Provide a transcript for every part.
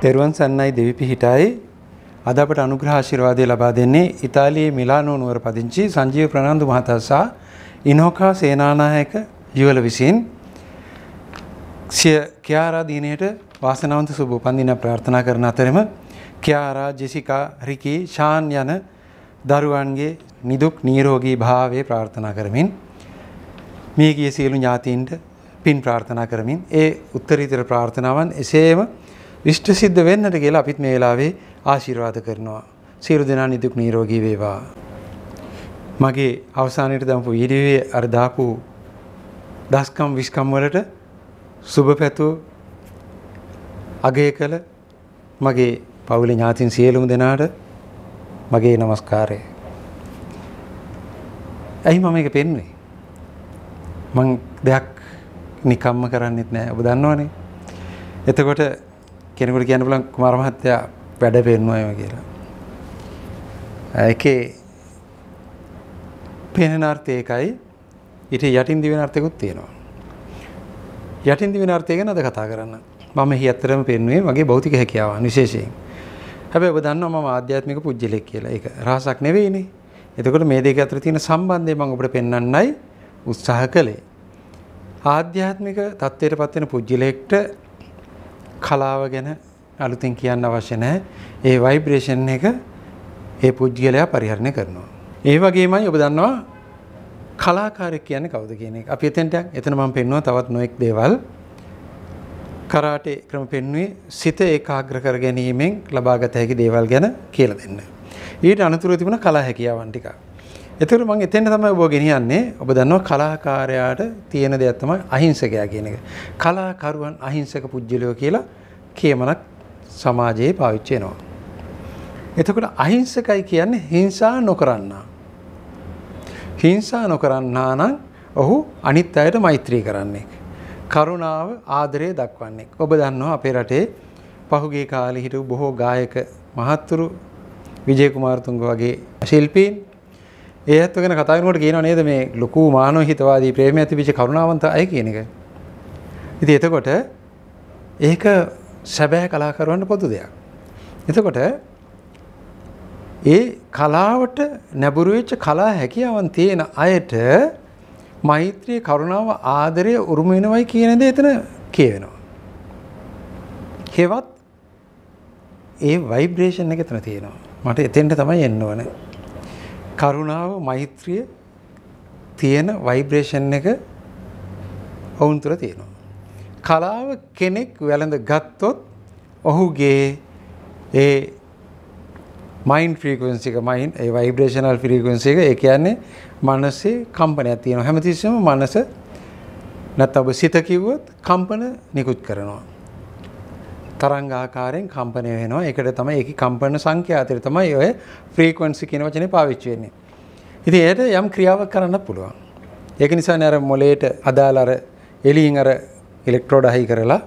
තෙරුවන් සන්නයි දෙවි පිහිටයි අද අපට අනුග්‍රහ ආශිර්වාදය ලබා දෙන්නේ ඉතාලියේ මිලානෝ නුවර පදිංචි සංජීව ප්‍රනාන්දු මහතා සහ ඉනෝකා සේනානායක යුවල විසින් සිය කියාරා දිනේට වාසනාවන්ත සුබ උපන්දින ප්‍රාර්ථනා කරන අතරම කියාරා ජෙසිකා රිකි ෂාන් යන දරුවන්ගේ නිදුක් නිරෝගී භාවය ප්‍රාර්ථනා කරමින් මේ ගිය සියලු ඥාතීන්ට පින් ප්‍රාර්ථනා කරමින් ඒ උත්තරීතර ප්‍රාර්ථනාවන් එසේම ඉෂ්ට සිද්ධ වෙන්නට කියලා අපිත් මේ වෙලාවේ ආශිර්වාද කරනවා. සියලු දෙනා නිදුක් නිරෝගී වේවා. මගේ අවසානයේ දාපු වීඩියෝවේ අර දාපු දස්කම් විස්කම් වලට සුබ පැතුම් අගය කළ මගේ පවුලේ ඥාතින් සියලුම දෙනාට මගේ নমස්කාරය. ඇයි මම මේක පෙන්වන්නේ? මං දෙයක් නිකම්ම කරන්නෙත් නෑ. ඔබ දන්නවනේ. එතකොට කෙනෙකුට කියන්න පුළුවන් කුමාර මහත්තයා වැඩ පෙන්නුවා කියලා. ඒකේ පෙනෙන අර්ථය ඒකයි ඊට යටින් දිවෙන අර්ථයක්ත් තියෙනවා. යටින් දිවෙන අර්ථය ගැන අද කතා කරන්න. මම එහි ඇත්තටම පෙන්නුවේ මගේ භෞතික හැකියාවන් විශේෂයෙන්. හැබැයි ඔබ දන්නවා මම ආධ්‍යාත්මික පුජ්‍යලෙක් කියලා. ඒක රහසක් නෙවෙයිනේ. එතකොට මේ දෙක අතර තියෙන සම්බන්ධය මම ඔබට පෙන්වන්නයි උත්සාහ කළේ. ආධ්‍යාත්මික தත්ත්වයටපත් වෙන පුජ්‍යලෙක්ට කලාව ගැන අලුතින් කියන්න අවශ්‍ය නැහැ. ඒ ভাইබ්‍රේෂන් එක ඒ පුද්ගලයා පරිහරණය කරනවා. ඒ වගේමයි ඔබ දන්නවා කලාකාරයෙක් කියන්නේ කවුද කියන එක. අපි එතෙන්ට එතන මම පෙන්නුවා තවත් නොඑක් දේවල්. කරාටේ ක්‍රම පෙන්වුවේ සිත ඒකාග්‍ර කර ගැනීමෙන් ලබාගත හැකි දේවල් ගැන කියලා දෙන්න. ඊට අනතුරුව තිබුණ කලා හැකියාවන් ටිකක්. එතකොට මම එතෙන් තමයි ඔබ ගෙනියන්නේ. ඔබ දන්නවා කලාකාරයාට තියෙන දෙයක් තමයි අහිංසකයා කියන එක. කලාකරුවන් අහිංසක පුජ්‍යලයෝ කියලා කියමනක් සමාජයේ පාවිච්චි වෙනවා. එතකොට අහිංසකයි කියන්නේ හිංසා නොකරන්නා. හිංසා නොකරන්නා නම් ඔහු අනිත් අයට මෛත්‍රී කරන්නේ. කරුණාව ආදරය දක්වන්නේ. ඔබ දන්නවා අපේ රටේ පහුගිය කාලේ හිටපු බොහෝ ගායක මහත්තුරු විජය කුමාරතුංග වගේ ශිල්පීන් ඒත් ගැන කතාවෙනකොට කියනවා නේද මේ ලොකු මානව හිතවාදී ප්‍රේමය ඇතිවිච්ච කරුණාවන්ත අය කියන එක. ඉතින් එතකොට ඒක සැබෑ කලාකරුවන්ට පොදු දෙයක්. එතකොට ඒ කලාවට නැඹුරු වෙච්ච කලා හැකියාවන් තියෙන අයට මෛත්‍රී කරුණාව ආදරය උරුම වෙනවයි කියන දේ එතන කියවෙනවා. හේවත් ඒ ভাইබ්‍රේෂන් එක එතන තියෙනවා. මට එතෙන්ට තමයි එන්න ඕනේ. කරුණාව මෛත්‍රිය තියෙන වයිබ්‍රේෂන් එක ඔවුන් තුළ තියෙනවා. කලාව කෙනෙක් වැළඳ ගත්තොත් ඔහුගේ ඒ මයින් ෆ්‍රීකන්සික මයින් ඒ වයිබ්‍රේෂනල් ෆ්‍රීකන්සි එක ඒ කියන්නේ මනසේ කම්පනයක් තියෙනවා. හැමතිස්සෙම මනස නැත්නම් ඔබ සිත කිව්වොත් කම්පන නිකුත් කරනවා. තරංගාකාරයෙන් කම්පනය වෙනවා. ඒකට තමයි ඒකේ කම්පන සංඛ්‍යාතය තමයි ඔය ෆ්‍රීකවෙන්සි කියන වචනේ පාවිච්චි වෙන්නේ. ඉතින් ඒකට යම් ක්‍රියාවක් කරන්න පුළුවන්. ඒක නිසානේ අර මොලේට අදාළ අර එළියෙන් අර ඉලෙක්ට්‍රෝඩ් අහි කරලා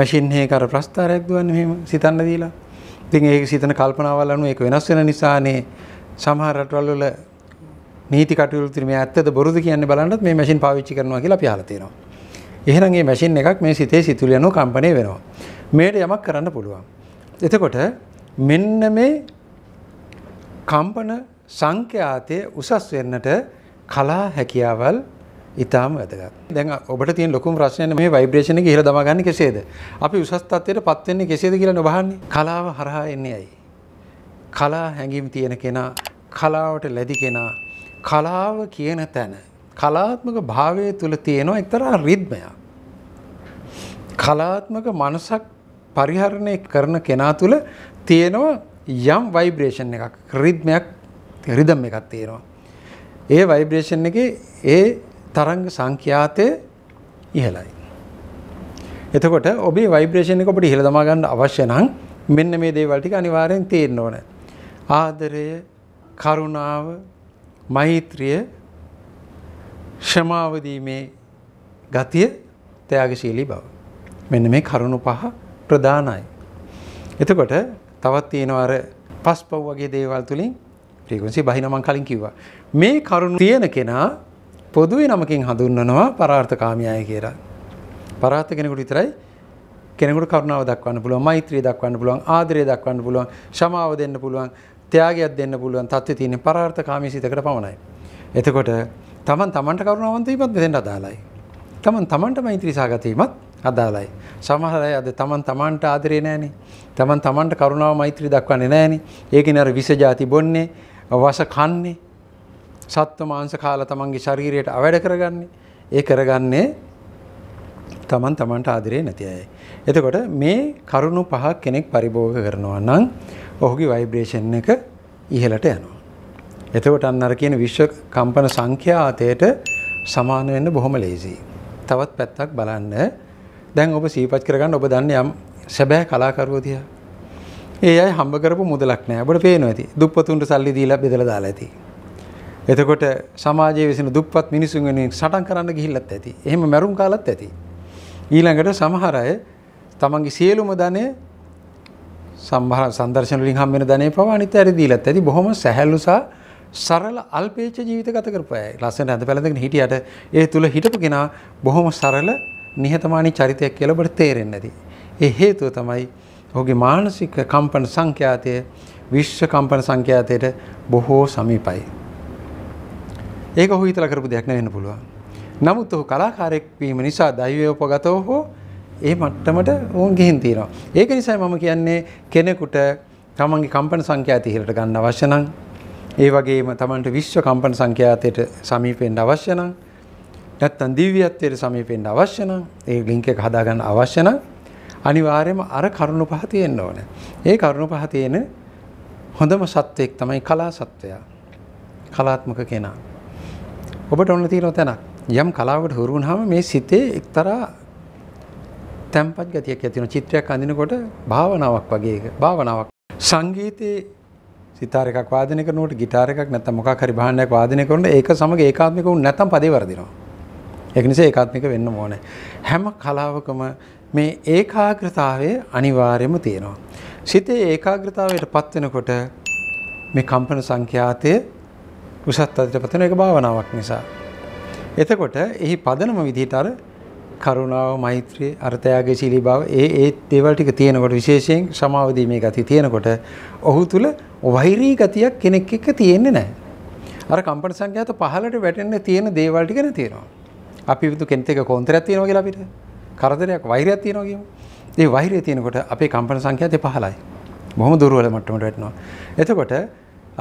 මැෂින් එකේ අර ප්‍රස්ථාරයක් දුවන්නේ මෙහෙම සිතන්න දීලා. ඉතින් ඒක සිතන කල්පනාවල් අනුව ඒක වෙනස් වෙන නිසානේ සමහර රටවල් වල නීති කටයුතු තුනේ මේ ඇත්තද බොරුද කියන්නේ බලන්නත් මේ මැෂින් පාවිච්චි කරනවා කියලා අපි අහලා තියෙනවා. එහෙනම් මේ මැෂින් එකක් මේ සිතේ සිතුවිලි අනුව කම්පණය වෙනවා. මේට යමක් කරන්න පුළුවන්. එතකොට මෙන්න මේ කම්පන සංඛ්‍යාතය උසස් වෙන්නට කලා හැකියාවල් ඉතාම වැදගත්. දැන් ඔබට තියෙන ලොකුම ප්‍රශ්නය මේ ভাইබ්‍රේෂන් එක ඉහළ දමා ගන්න කෙසේද? අපි උසස් තත්ත්වයට පත් වෙන්නේ කෙසේද කියලා නොබහන්නේ. කලාව හරහා එන්නේ ඇයි? කලා හැඟීම් තියෙන කෙනා, කලාවට ලැබි කෙනා, කලාව කියන තැන, කලාත්මක භාවය තුල තියෙන එක්තරා රිද්මයක්. කලාත්මක මනසක් පරිහරණය කරන කෙනා තුළ තියෙනවා යම් වයිබ්‍රේෂන් එකක් රිද්මයක් රිදම් එකක් තියෙනවා. ඒ වයිබ්‍රේෂන් එකේ ඒ තරංග සංඛ්‍යාතය ඉහළයි. එතකොට ඔබේ වයිබ්‍රේෂන් එක ඔබට ඉහළ දමා ගන්න අවශ්‍ය නම් මෙන්න මේ දේවල් ටික අනිවාර්යෙන් තියෙන්න ඕන. ආදරය, කරුණාව, මෛත්‍රිය, ක්ෂමාව දීමේ ගතිය, ත්‍යාගශීලී බව. මෙන්න මේ කරුණු පහ ප්‍රධානයි. එතකොට තවත් තියෙනවා අර පස්පව් වගේ දේවල් තුලින් ෆ්‍රීකවෙන්සි බහින මං කලින් කිව්වා. මේ කරුණු තියෙන කෙනා පොදුවේ නමකින් හඳුන්වනවා පරාර්ථකාමියයි කියලා. පරාර්ථ කෙනෙකුට විතරයි කෙනෙකුට කරුණාව දක්වන්න පුළුවන් මෛත්‍රිය දක්වන්න පුළුවන් ආදරය දක්වන්න පුළුවන් ශමාව දෙන්න පුළුවන් ත්‍යාගයක් දෙන්න පුළුවන් තත්ත්වය තියෙන පරාර්ථකාමී සිතකට පමණයි. එතකොට තමන් තමන්ට කරුණාවන්ත වීමත් මෙතෙන්ට අදාළයි. තමන් තමන්ට මෛත්‍රී සාගත වීමත් අදාළයි. සමහර අය අද තමන් තමන්ට ආදරේ නැහනේ. තමන් තමන්ට කරුණාව මෛත්‍රී දක්වන්නේ නැහනේ. ඒකෙන් අර විස જાති බොන්නේ, වස කන්නේ. සත්ව මාංශ කාලා තමන්ගේ ශරීරයට අවැඩ කරගන්නේ. ඒ කරගන්නේ තමන් තමන්ට ආදරේ නැති අය. එතකොට මේ කරුණු පහ කෙනෙක් පරිභෝග කරනවා නම් ඔහුගේ ভাইබ්‍රේෂන් එක ඉහළට යනවා. එතකොට අන්න අර කියන විශ්ව කම්පන සංඛ්‍යාතයට සමාන වෙන්න බොහොම ලේසියි. තවත් පැත්තක් බලන්න දැන් ඔබ සීපත් කරගන්න ඔබ දන්න යම් සැබෑ කලාකරුවෝ දිහා. ඒ අය හම්බ කරපු මුදලක් නෑ. ඔබට පේනවා ඇති. දුප්පතුන්ට සල්ලි දීලා බෙදලා දාලා ඇති. එතකොට සමාජයේ විසින දුප්පත් මිනිසුන් වෙනුවෙන් සටන් කරන්න ගිහිල්ලත් ඇති. එහෙම මැරුම් කාලත් ඇති. ඊළඟට සමහර අය තමන්ගේ සියලුම ධනය සම්භාර සංදර්ශන වලින් හම්බ වෙන ධනය පවා අනිත් අයට දීලත් ඇති. බොහොම සැහැල්ලු සහ සරල අල්පේච්ඡ ජීවිත ගත කරපු අය. ලස්සන ඇඳ පැළඳගෙන හිටියට ඒ තුල හිටපු කෙනා බොහොම සරල නිහතමානී චරිතයක් කියලා ඔබට තේරෙන්නේ නැති. ඒ හේතුව තමයි ඔහුගේ මානසික කම්පන සංඛ්‍යාතය විශ්ව කම්පන සංඛ්‍යාතයට බොහෝ සමීපයි. ඒක ඔහු හිතලා කරපු දෙයක් නෙවෙන්න පුළුවන්. නමුත් ඔහු කලාකාරයෙක් වීම නිසා දෛවය උපගතව හෝ ඒ මට්ටමට ඕන් ගිහින් තියෙනවා. ඒක නිසා මම කියන්නේ කෙනෙකුට තමන්ගේ කම්පන සංඛ්‍යාතය ඉහළට ගන්න අවශ්‍ය නම් ඒ වගේම තමන්ට විශ්ව කම්පන සංඛ්‍යාතයට සමීප වෙන්න අවශ්‍ය නම් නැත්තම් දිව්‍යත්වයට සමීපෙන්න අවශ්‍ය නම් ඒ ලින්ක් එක හදා ගන්න අවශ්‍ය නම් අනිවාර්යයෙන්ම අර කරුණු පහ තියෙන්න ඕන. ඒ කරුණු පහ තියෙන හොඳම සත්වයක් තමයි කලා සත්වයා. කලාත්මක කෙනා. ඔබට ඔන්න තියෙන තැනක්. යම් කලාවකට හුරු වුණාම මේ සිතේ එක්තරා තැම්පත් ගතියක් ඇති වෙනවා. චිත්‍රයක් අඳිනකොට භාවනාවක් වගේ එක. භාවනාවක්. සංගීතයේ සිතාර එකක් වාදනය කරනකොට গিitar එකක් නැත්නම් මොකක් හරි භාණ්ඩයක් වාදනය කරනකොට ඒක සමග ඒකාත්මික වුණ නැත්නම් පදේ වර්ධිනවා. ඒක නිසා ඒකාත්මික වෙන්න ඕනේ. හැම කලාවකම මේ ඒකාග්‍රතාවය අනිවාර්යයෙන්ම තියෙනවා. සිතේ ඒකාග්‍රතාවයට පත් වෙනකොට මේ කම්පන සංඛ්‍යාතය උසස් තත්ත්වයට පත් වෙන එක භාවනාවක් නිසා. එතකොට එහි පදනම විදිහට අර කරුණාව මෛත්‍රිය අර්ථයාගේ ශීලී බව ඒ ඒ දේවල් ටික තියෙනකොට විශේෂයෙන් සමාවදීමේ ගතිය තියෙනකොට ඔහු තුල වෛරී ගතියක් කෙනෙක් එක්ක තියෙන්නේ නැහැ. අර කම්පන සංඛ්‍යාත පහලට වැටෙන්න තියෙන දේවල් ටික නැතිනවා. අපි විදු කෙනෙක් එක කොන්තරයක් තියෙනවා කියලා අපිට කරදරයක් වෛරයක් තියෙනවා කියමු. ඒ වෛරය තියෙනකොට අපේ කම්පන සංඛ්‍යාව 15යි. බොහොම දුර්වල මට්ටමට වැටෙනවා. එතකොට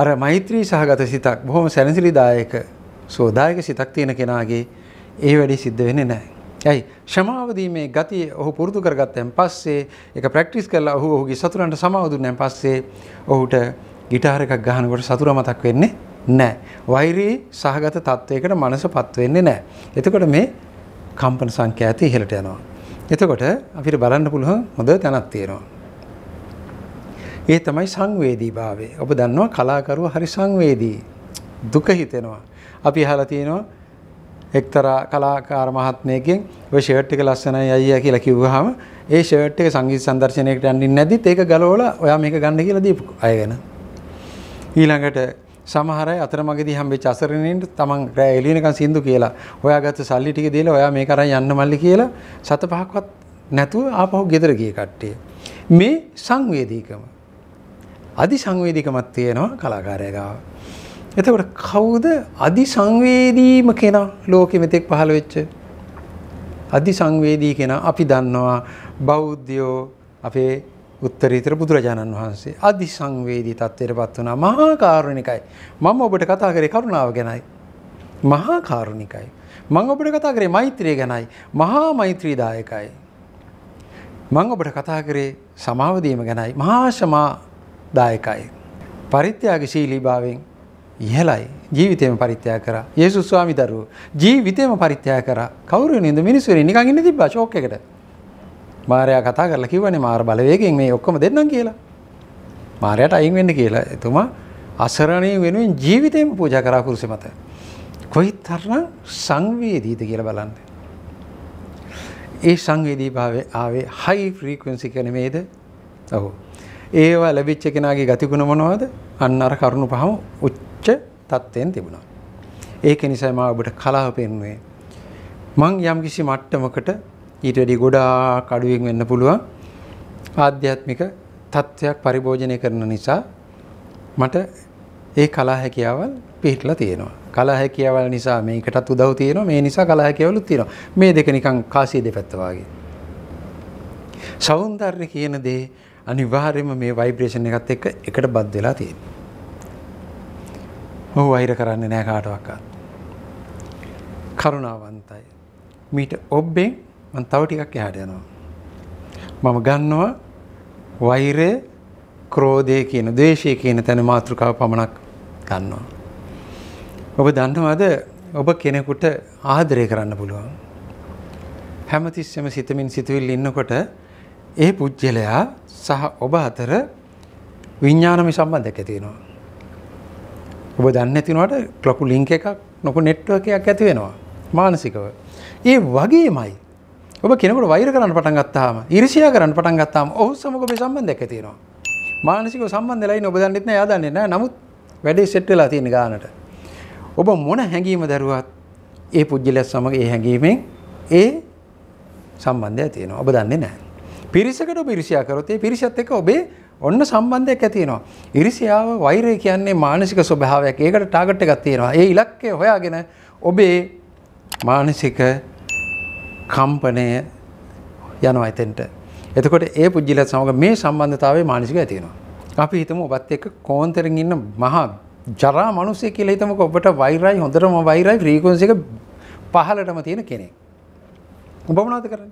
අර මෛත්‍රී සහගත සිතක් බොහොම සැනසිලිදායක සෝදායක සිතක් තියෙන කෙනාගේ ඒ වැඩි සිද්ධ වෙන්නේ නැහැ. ඇයි ක්ෂමාව දීමේ ගතිය ඔහු පුරුදු කරගත්තෙන් පස්සේ ඒක ප්‍රැක්ටිස් කරලා ඔහු ඔහුගේ සතුරන්ට සමාව දුන්නන් පස්සේ ඔහුට গিitar එකක් ගහනකොට සතුරා මතක් වෙන්නේ නැහැ. වෛරී සහගත තත්වයකට මනසපත් වෙන්නේ නැහැ. එතකොට මේ කම්පන සංඛ්‍යාත ඉහළට යනවා. එතකොට අපිට බලන්න පුළුවන් හොඳ තැනක් තියෙනවා. ඒ තමයි සංවේදීභාවය. ඔබ දන්නවා කලාකරුවා හරි සංවේදී. දුක හිතෙනවා. අපි අහලා තියෙනවා එක්තරා කලාකාර මහත්මයකින් ඔය ෂර්ට් එක ලස්සනයි අයියා කියලා කිව්වහම ඒ ෂර්ට් එක සංගීත සංදර්ශනයකට යන්නේ නැද්දිත් ඒක ගලවලා ඔයා මේක ගන්න කියලා දීපු අය ගැන. ඊළඟට සමහර අය අතරමඟදී හම්බෙච්ච අසරණයින්ට තමන් රෑ එළිනකන් සින්දු කියලා හොයාගත්ත සල්ලි ටික දීලා ඔයා මේක අරන් යන්න මල්ලි කියලා සත පහක්වත් නැතුව ආපහු ගෙදර ගිය කට්ටිය. මේ සංවේදීකම. අදි සංවේදීකමක් තියෙනවා කලාකාරයා ගාව. එතකොට කවුද අදි සංවේදීම කෙනා ලෝකෙ මෙතෙක් පහළ වෙච්ච? අදි සංවේදී කෙනා අපි දන්නවා බෞද්ධයෝ අපේ උත්තරීතර බුදුරජාණන් වහන්සේ අධි සංවේදී තත්ත්වයට පත් වනා මහාකාරුණිකයි. මම ඔබට කතා කරේ කරුණාව ගැනයි. මහාකාරුණිකයි. මං ඔබට කතා කරේ මෛත්‍රිය ගැනයි මහා මෛත්‍රීදායකයි. මං ඔබට කතා කරේ සමාවදීම ගැනයි මහාශමා දායකයි. පරිත්‍යාග ශීලී භාවෙන් ඉහලයි ජීවිතයම පරිත්‍යාග කරා. යේසුස් ස්වාමි දරුවෝ ජීවිතයම පරිත්‍යාග කරා. කවුරු වෙනින්ද මිනිස්සු වෙනින් නිකන් ඉන්න තිබ්බා ෂෝක් එකට. මාරයා කතා කරලා කිව්වනේ මාර බලවේගයෙන් මේ ඔක්කොම දෙන්නම් කියලා. මාරයට අයින් වෙන්න කියලා. එතුමා අසරණේ වෙනුවෙන් ජීවිතේම පූජා කරා කුරුසෙ මත. කොයිතරම් සංවේදීද කියලා බලන්න. ඒ සංවේදීභාවය ආවේ high frequency කියන මේද? ඔව්. ඒව ලැබිච්ච කෙනාගේ ගතිගුණ මොනවද? අන්න අර කරුණු පහම උච්ච තත්ත්වයෙන් තිබුණා. ඒක නිසා මම ඔබට කලාව පෙන්වුවේ. මං යම්කිසි මට්ටමකට ඊට වැඩි ගොඩාක් අඩුවෙන් වෙන්න පුළුවන් ආධ්‍යාත්මික තත්ත්වයක් පරිභෝජනය කරන නිසා මට ඒ කලා හැකියාවල් පිහිටලා තියෙනවා. කලා හැකියාවල් නිසා මේකටත් උදව් තියෙනවා. මේ නිසා කලා හැකියාවලුත් තියෙනවා. මේ දෙක නිකන් කාසිය දෙපැත්ත වාගේ. సౌందර්ය කියන දේ අනිවාර්යයෙන්ම මේ ভাইබ්‍රේෂන් එකත් එක්ක එකට බද්ධ වෙලා තියෙනවා. ඔහු වෛර කරන්නේ නැහැ කාටවත්. කරුණාවන්තයි. මීට ඔබෙන් මම තව ටිකක් එහාට යනවා. මම ගන්නවා වෛරය, ක්‍රෝධය කියන, ද්වේෂය කියන තැන මාත්‍රිකාව පමණක් ගන්නවා. ඔබ දන්නවද ඔබ කෙනෙකුට ආදරය කරන්න පුළුවන්. හැමතිස්සෙම සිතමින් සිතුවිල්ල ඉන්නකොට ඒ පුජ්‍යලයා සහ ඔබ අතර විඤ්ඤාණමය සම්බන්ධයක් ඇති වෙනවා. ඔබ දන්නේ නැතිනවට ලොකු ලින්ක් එකක් ලොකු නෙට්වර්ක් එකක් ඇති වෙනවා මානසිකව. ඒ වගේමයි ඔබ කෙනකට වෛර කරන්න පටන් ගත්තාම ඉරිසියා කරන්න පටන් ගත්තාම ඔහු සමග මේ සම්බන්ධයක් ඇති වෙනවා. මානසිකව සම්බන්ධලයි ඔබ දන්නෙත් නෑ එයා දන්නේ නෑ. නමුත් වැඩේ සෙට් වෙලා තියෙන ගානට. ඔබ මොන හැඟීම දරුවත් ඒ පුජ්‍යලයා සමග ඒ හැඟීමෙන් ඒ සම්බන්ධය තියෙනවා. ඔබ දන්නේ නෑ. පිරිසකට ඔබ ඉරිසියා කරොත් ඒ පිරිසත් එක්ක ඔබේ ඔන්න සම්බන්ධයක් ඇති වෙනවා. ඉරිසියාව වෛරය කියන්නේ මානසික ස්වභාවයක්. ඒකට ටාගට් එකක් තියෙනවා. ඒ ඉලක්කය හොයාගෙන ඔබේ මානසික කම්පනය යනවා එතෙන්ට. එතකොට ඒ පුද්ජිලත් සමඟ මේ සම්බන්ධතාවේ මානසික ඇතිෙනවා. අපි හිතම ඔබත් එක්ක කෝන්තරෙන් ඉන්න මහා ජරා මනුසේ කියල හිතමක ඔබට වෛරයි හොඳරම වෛරයි ්‍රීකෝන්සික පහලටම තියෙන කෙනෙක්. ඔබ මනාත කරන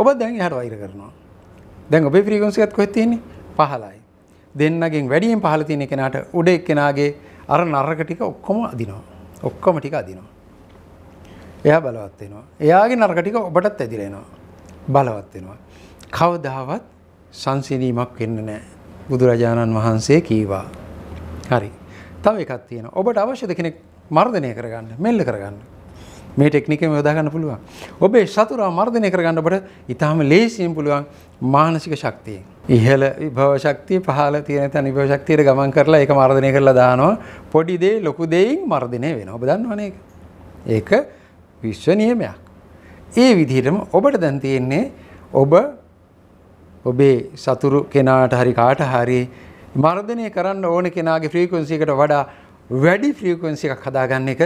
ඔබ දැන් හට වෛර කරනවා. දැන් ඔබේ ්‍රීකෝන්සිකත් කොත්තියන්නේ පහලයි. දෙන්නගෙන් වැඩියෙන් පහල තියෙන කෙනට උඩ එක් කෙනගේ අර නර්රක ටික ඔක්කොම අදිනවා. ඔක්කොම ටික අදිනවා. එයා බලවත් වෙනවා. එයාගේ නරක ටික ඔබටත් ඇදිරෙනවා. බලවත් වෙනවා. කවදාවත් සංසිඳීමක් වෙන්නේ නැහැ. බුදුරජාණන් වහන්සේ කීවා. හරි. තව එකක් තියෙනවා. ඔබට අවශ්‍යද කෙනෙක් මර්ධනය කරගන්න, මෙල්ල කරගන්න. මේ ටෙක්නිකෙම යොදා ගන්න පුළුවන්. ඔබේ සතුරා මර්ධනය කරගන්න ඔබට ඊටාම ලේසියෙන් පුළුවන් මානසික ශක්තිය. ඉහළ විභව ශක්තිය පහළ තියෙන තැන විභව ශක්තියට ගමන් කරලා ඒක මර්ධනය කරලා දානවා. පොඩි දේ ලොකු දෙයින් මර්ධනය වෙනවා. ඔබ දන්නවනේ ඒක. ඒක විශ්ව නියමයක්. ඒ විදිහටම ඔබට දැන් තියෙන්නේ ඔබ ඔබේ සතුරු කෙනාට හරි කාට හරි මර්ධනය කරන්න ඕන කෙනාගේ ෆ්‍රීකවන්සි එකට වඩා වැඩි ෆ්‍රීකවන්සි එකක් හදාගන්න එක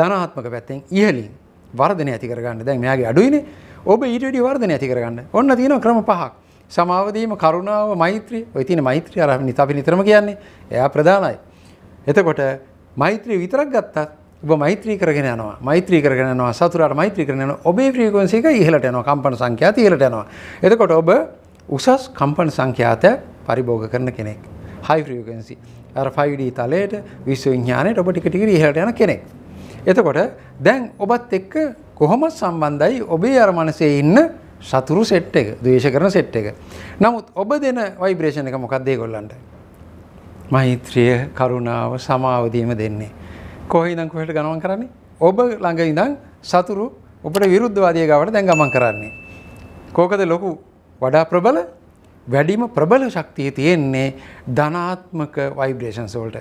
ධනාත්මක පැත්තෙන් ඉහළින් වර්ධනය ඇති කරගන්න දැන් මෙයාගේ අඩුයිනේ ඔබ ඊට වැඩි වර්ධනය ඇති කරගන්න. ඔන්න තියෙනවා ක්‍රම පහක්. සමාව දීම, කරුණාව, මෛත්‍රිය. ඔය තියෙන මෛත්‍රිය අර අපි නිතරම කියන්නේ. එයා ප්‍රධානයි. එතකොට මෛත්‍රිය විතරක් ගත්තත් ඔබ මෛත්‍රී කරගෙන යනවා මෛත්‍රී කරගෙන යනවා සතුරාට මෛත්‍රී කරගෙන යනවා ඔබේ ෆ්‍රීකවෙන්සි එක ඉහළට යනවා කම්පන සංඛ්‍යාත ඉහළට යනවා එතකොට ඔබ උසස් කම්පන සංඛ්‍යාත පරිභෝග කරන කෙනෙක් high frequency අර 5D තලයට විශ්ව විඥාණයට ඔබ ටික ටික ඉහළට යන කෙනෙක් එතකොට දැන් ඔබත් එක්ක කොහොම සම්බන්ධයි ඔබේ අර මනසේ ඉන්න සතුරු සෙට් එක ද්වේෂ කරන සෙට් එක නමුත් ඔබ දෙන ভাইබ්‍රේෂන් එක මොකක්ද ඒගොල්ලන්ට මෛත්‍රිය කරුණාව සමාව දීම දෙන්නේ කොහේ ඉඳන් කොහෙට ගමන් කරන්නේ? ඔබ ළඟ ඉඳන් සතුරු ඔබට විරුද්ධවාදී ගාවට දැන් ගමන් කරන්නේ. කෝකද ලොකු වඩා ප්‍රබල වැඩිම ප්‍රබල ශක්තිය තියෙන්නේ ධනාත්මක වයිබ්‍රේෂන්ස් වලට.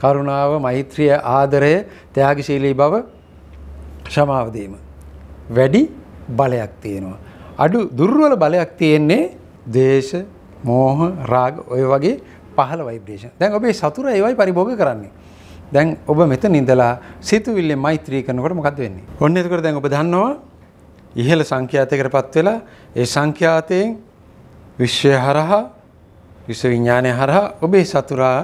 කරුණාව, මෛත්‍රිය, ආදරය, ත්‍යාගශීලී බව, ක්ෂමාව දීම. වැඩි බලයක් තියෙනවා. අඩු දුර්වල බලයක් තියෙන්නේ දේශ, මෝහ, රාග ඔය වගේ පහළ වයිබ්‍රේෂන්. දැන් ඔබේ සතුර ඒවයි පරිභෝග කරන්නේ. දැන් ඔබ මෙතන ඉඳලා සිතුවිල්ලේ මෛත්‍රී කරනකොට මොකද වෙන්නේ? ඔන්න එතකොට දැන් ඔබ දන්නවා ඉහළ සංඛ්‍යාතයකටපත් වෙලා ඒ සංඛ්‍යාතයෙන් විශ්වය හරහා විශ්ව විඥානය හරහා ඔබේ සතුරා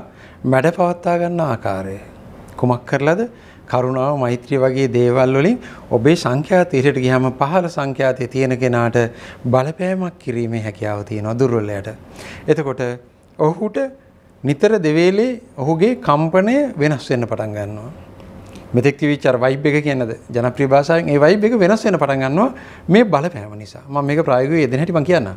මැඩ පවත්වා ගන්න ආකාරය කුමක් කරලාද? කරුණාව මෛත්‍රිය වගේ දේවල් වලින් ඔබේ සංඛ්‍යාත ඉහළට ගියාම පහළ සංඛ්‍යාතයේ තියෙන කෙනාට බලපෑමක් කිරීමේ හැකියාව තියෙනවා දුර්වලයට. එතකොට ඔහුට නිතර දෙවේලේ ඔහුගේ කම්පනය වෙනස් වෙන්න පටන් ගන්නවා. මෙතෙක් විචාර වයිබ් එක කියනද ජනප්‍රිය භාෂාවෙන් ඒ වයිබ් එක වෙනස් වෙන්න පටන් ගන්නවා මේ බලපෑම නිසා. මම මේක ප්‍රායෝගිකව යෙදෙන හැටි මම කියන්නම්.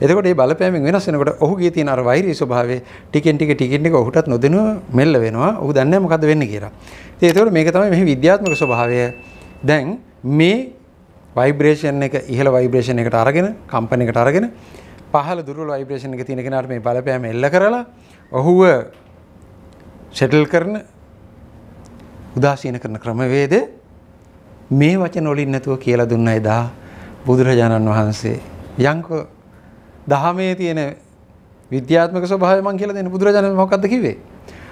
එතකොට මේ බලපෑමෙන් වෙනස් වෙනකොට ඔහුගේ තියෙන අර වෛරී ස්වභාවය ටිකෙන් ටික ටිකෙන් ටික ඔහුටත් නොදෙනුව මෙල්ල වෙනවා. ඔහු දන්නේ නැහැ මොකද්ද වෙන්නේ කියලා. ඉතින් ඒතකොට මේක තමයි මෙහි විද්‍යාත්මක ස්වභාවය. දැන් මේ වයිබ්‍රේෂන් එක ඉහළ වයිබ්‍රේෂන් එකට අරගෙන කම්පන එකට අරගෙන පහළ දුර්වල වයිබ්‍රේෂන් එක තියෙන කෙනාට මේ බලපෑම එල්ල කරලා ඔහුව සෙටල් කරන උදාසීන කරන ක්‍රමවේද මේ වචන වලින් නැතුව කියලා දුන්න එදා බුදුරජාණන් වහන්සේ යංකෝ දහමේ තියෙන විද්‍යාත්මක ස්වභාවය මං කියලා දෙන්නේ බුදුරජාණන් මොකක්ද කිව්වේ?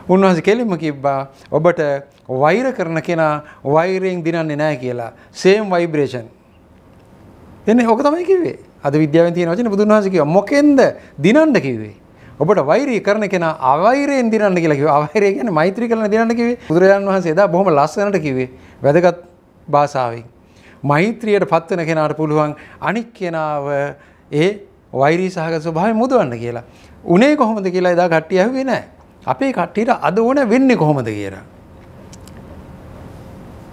උන්වහන්සේ කෙලින්ම කිව්වා ඔබට වෛර කරන කෙනා වෛරයෙන් දිනන්නේ නැහැ කියලා. same vibration. එන්නේ ඕක තමයි කිව්වේ. අද විද්‍යාවෙන් තියෙන වචනේ බුදුන් වහන්සේ කිව්වා මොකෙන්ද දිනන්න කිව්වේ? ඔබට වෛරී කරන කෙන අවෛරයෙන් දිරන්න කියලක අවෛරය ගැන මෛත්‍රී කරන දිරන්න කිවේ බුදුරජාන් වහන්සේ දා බොහොම ලස්සනට කිවේ වැදගත් භාෂාවෙන්. මෛත්‍රියයට පත්වන කෙනාට පුළුවන් අනික් කෙනාව ඒ වෛරී සහගත ස්වභාවය මුදවන්න කියලා. උනේ කොහොමද කියලා එදා කට්ටිය ඇහුවේ නෑ. අපේ කට්ටියට අද ඕන වෙන්නේ කොහොමද කියලා.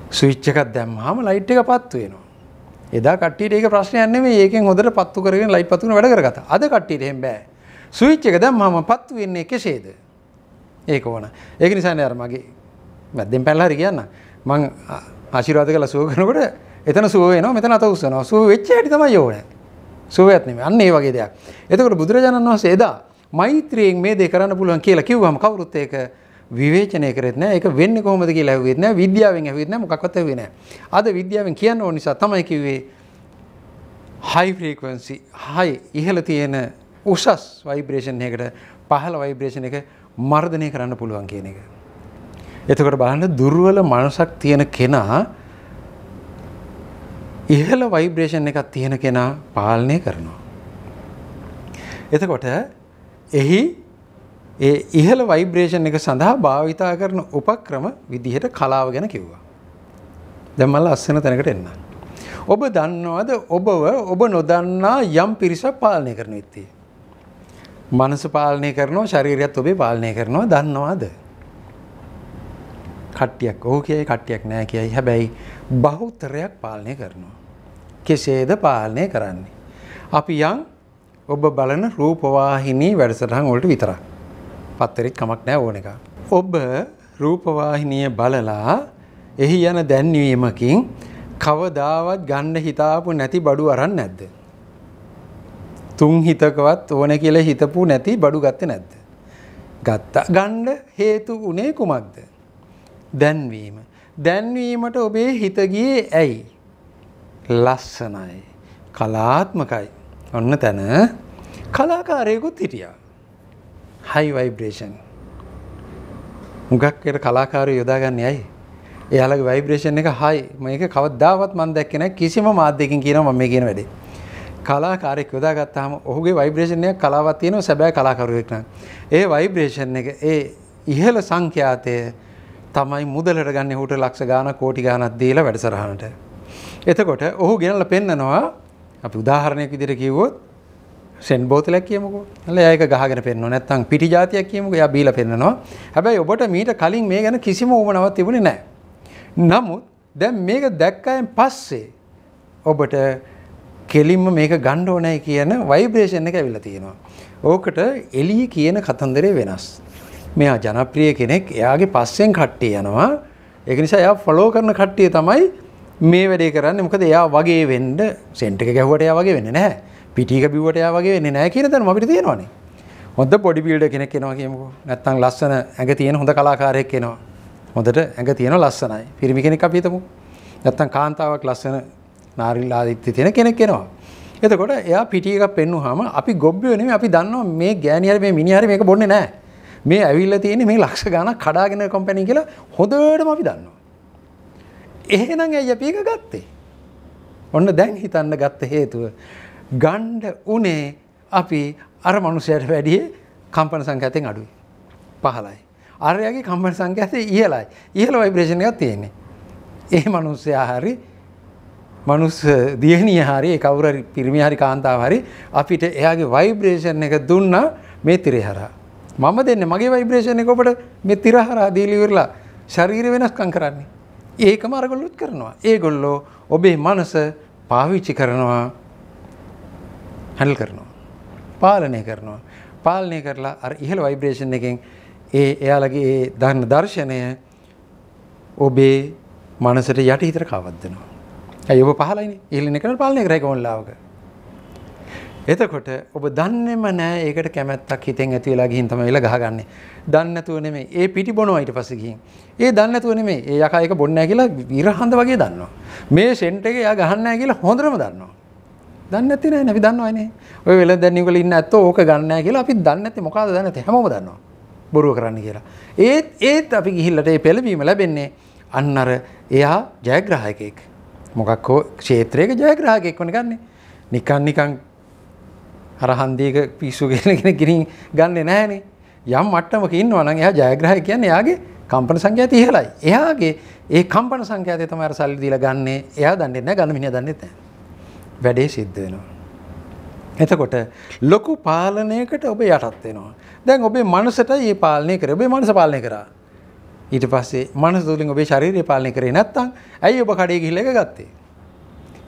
ස්විච් එකක් දැම්මහම ලයිට් එක පත්තු වෙනවා. එදා කට්ටියට ඒක ප්‍රශ්නයක් නෙමෙයි. ඒකෙන් හොඳට පත්තු කරගෙන ලයිට් පත්තුන වැඩ කරගත්තා. අද කට්ටියට එහෙම බෑ. ස්විච් එක දැම්මම පත්තු වෙන්නේ කෙසේද? ඒක ඕන. ඒක නිසානේ අර මගේ මැද්දෙන් පැනලා හරි කියන්න. මං ආශිර්වාද කළා සුව කරනකොට එතන සුව වෙනවා මෙතන අත උස්සනවා. සුව වෙච්ච හැටි තමයි ඕනේ. සුවයක් නෙමෙයි. අන්න ඒ වගේ දෙයක්. එතකොට බුදුරජාණන් වහන්සේ එදා මෛත්‍රියෙන් මේ දේ කරන්න පුළුවන් කියලා කිව්වම කවුරුත් ඒක විවේචනය කරෙත් නෑ. ඒක වෙන්නේ කොහොමද කියලා ඇහුවෙත් නෑ. විද්‍යාවෙන් ඇහුවෙත් නෑ. මොකක්වත් ඇහුවේ නෑ. අද විද්‍යාවෙන් කියන්න ඕන නිසා තමයි කිව්වේ high frequency high ඉහළ තියෙන උසස් වයිබ්‍රේෂන් එකට පහළ වයිබ්‍රේෂණ එක මර්ධනය කරන්න පුළුවන් කියන එක. එතකොට බලන්න දුර්වල මනසක් තියෙන කෙනා ඉහළ වයිබ්‍රේෂන් එකක් තියෙන කෙනා පාලනය කරනවා. එතකොට එහි ඒ ඉහළ වයිබ්‍රේෂන් එක සඳහා භාවිතා කරන උපක්‍රම විදිහට කලාව ගැන කිව්වා. දැන් මම අස්සන තැනකට එන්න. ඔබ දන්නවද ඔබව ඔබ නොදන්නා යම් පිරිසක් පාලනය කරන විදිය? මනස පාලනය කරනවා ශරීරයත් ඔබේ පාලනය කරනවා දන්නවාද. කට්ටියක් ඕහ කියයි කට්ටියක් නෑ කියයි හැබැයි බහුතරයක් පාලනය කරනවා. කෙසේද පාලනය කරන්නේ. අපි යං ඔබ බලන රූපවාහිනී වැඩසටහන් වලට විතරක්. පත්තරිත් කමක් නෑ ඕන එක. ඔබ රූපවාහිනිය බලලා එහි යන දැන්වීමකින් කවදාවත් ගණ්ඩ හිතාපු නැති බඩු අරන් නැද්ද. තුන් හිතකවත් ඕන කියලා හිතපු නැති බඩු ගත්තේ නැද්ද? ගත්තා. ගන්න හේතු උනේ කුමක්ද? දැන්වීම. දැන්වීමට ඔබේ හිත ඇයි? ලස්සනයි. කලාත්මකයි. ඔන්න තන කලාකාරයෙකුත් හිටියා. හයි වයිබ්‍රේෂන්. මුගක් එකට කලාකාරයෝ යොදාගන්නේ ඇයි? එයාලගේ වයිබ්‍රේෂන් එක හයි. මේක කවදාවත් මම දැක්කේ නැහැ කිසිම මාධ්‍යකින් කියනවා මම මේ කියන වැඩේ. කලාකාරෙක් යොදාගත්තාම ඔහුගේ වයිබ්‍රේෂණයක් කලාවක් තියෙනවා සැබෑ කලාකරුවෙක් නම් ඒ වයිබ්‍රේෂන් එක ඒ ඉහළ සංඛ්‍යාතය තමයි මුදලට ගන්න හුට ලක්ෂ ගාන කෝටි ගානක් දීලා වැඩසටහනට. එතකොට ඔහු ගෙනල්ලා පෙන්නනවා අපි උදාහරණයක් විදිහට කිව්වොත් සෙන් බෝතලයක් කියමුකෝ. නැල එයා ඒක ගහගෙන පෙන්නනවා. නැත්තම් පිටි જાතියක් කියමුකෝ. එයා බීලා පෙන්නනවා. හැබැයි ඔබට මීට කලින් මේ ගැන කිසිම උවමනාවක් තිබුණේ නැහැ. නමුත් දැන් මේක දැක්කයන් පස්සේ ඔබට කෙලින්ම මේක ගණ්ඩ ඕනෑ කියන වයිබ්‍රේෂණ එක ඇවිල්ල තියෙනවා. ඕකට එලිය කියන කතන්දරේ වෙනස්. මෙයා ජනප්‍රිය කෙනෙක් එයාගේ පස්සෙන් කට්ටිය යනවා ඒක නිසා එයා ෆලෝ කරන කට්ටිය තමයි මේ වැඩේ කරන්න මොකද එයා වගේ වෙන්ඩ සෙන්ට් එක ගැහුවට එයා වගේ වෙන්න නැහැ පිටික බිවට එයා වගේ වෙන්න නැහැ කියන තැන අපිට තියෙනවානේ හොඳ පොඩි බිල්ඩර් කෙනෙක් කෙනවා කියමුකෝ නැත්තම් ලස්සන ඇඟ තියෙන හොඳ කලාකාරයෙක් කෙනවා හොඳට ඇඟ තියෙන ලස්සනයි පිරිමි කෙනෙක් අපි හිතමු නැත්තම් කාන්තාවක් ලස්සන නාරිල් ආදිත්‍ය තියෙන කෙනෙක් එනවා. එතකොට එයා පිටිය එකක් පෙන්වුවාම අපි ගොබ්බයෝ නෙමෙයි අපි දන්නවා මේ ගෑණි හරි මේ මිනිහ හරි මේක බොන්නේ නැහැ. මේ ඇවිල්ලා තියෙන්නේ මේ ලක්ෂ ගණන් කඩාගෙන කම්පැනි කියලා හොඳටම අපි දන්නවා. එහෙනම් ඇයි අපි ඒක ගත්තේ? ඔන්න දැන් හිතන්න ගත්ත හේතුව ගණ්ඩ උනේ අපි අර මනුස්සයට වැඩිය කම්පන සංඛ්‍යාතෙන් අඩුයි. 15යි. අරයාගේ කම්පන සංඛ්‍යාතය ඉහළයි. ඉහළ ভাইබ්‍රේෂන් එකක් තියෙන්නේ. ඒ මනුස්සයා හරි මනුස් දියණිය හරි කවුරු හරි පිරිමි හරි කාන්තාව හරි අපිට එයාගේ ভাইබ්‍රේෂන් එක දුන්නා මේ තිරහරා. මම දෙන්නේ මගේ ভাইබ්‍රේෂන් එක ඔබට මේ තිරහරා දීලා ඉවරලා ශරීර වෙනස්කම් කරන්නේ. ඒකම අරගොල්ලොත් කරනවා. ඒගොල්ලෝ ඔබේ මනස පාවිච්චි කරනවා හැන්ඩල් කරනවා. පාලනය කරනවා. පාලනය කරලා අර ඉහළ ভাইබ්‍රේෂන් එකෙන් ඒ එයාලගේ ඒ දන්න දර්ශනය ඔබේ මනසට යටිහිතර කවද්දනවා. ඇයඔබ පහලයිනි ඉල්ලින කන පාලනය රැකවල්ලාවක. එතකොට ඔබ දන්නෙම නෑ ඒකට කැමැත්තක් හිතෙන් ඇතිවෙලා ගිහින් තමයි එලා ගහගන්න. දන්නතුව නෙමේ ඒ පිටි බොනවා ඊට පස්සේ ගිහින්. ඒ දන්නතුව නෙමේ ඒ යකා එක බොන්නේ නැහැ කියලා විරහඳ වගේ දන්නවා. මේ සෙන්ට් එක එයා ගහන්නේ නැහැ කියලා හොඳටම දන්නවා. දන්නේ නැති නෑ අපි දන්නවනේ. ඔය වෙලඳැන්නිය වල ඉන්න ඇත්තෝ ඕක ගන්න නැහැ කියලා අපි දන්නේ නැති මොකද්ද දන්නේ නැති හැමෝම දන්නවා. බොරුව කරන්න කියලා. ඒත් ඒත් අපි ගිහිල්ලට ඒ පෙළඹීම ලැබෙන්නේ අන්න අර එයා ජයග්‍රාහකෙක්. මොකක් හෝ ක්ෂේත්‍රයක ජයග්‍රහකෙක් වන ගන්නේ නිකන් නිකං අරහන්දීක පිස්සු ගෙනගෙන ගිරින් ගන්න නෑනේ යම් මට්ටමක ඉන්නවා නම් එයා ජයග්‍රහය කියන්නේ එයාගේ කම්පන සංඛ්‍යාව 30යි. එයාගේ ඒ කම්පන සංඛ්‍යාවතේ තමයි අර සල්ලි දීලා ගන්නෙ. එයා දන්නේ නැහැ, ගන්න මිනිහා දන්නේ නැහැ. වැඩේ සිද්ධ වෙනවා. එතකොට ලොකු පාලනයකට ඔබ යටත් වෙනවා. දැන් ඔබේ මනසට මේ පාලනය කරේ. ඔබේ මනස පාලනය කරා. ඊට පස්සේ මනස තුලින් ඔබේ ශරීරය පාලනය කරේ නැත්නම් ඇයි ඔබ කඩේ ගිහිල්ලා එක ගත්තේ?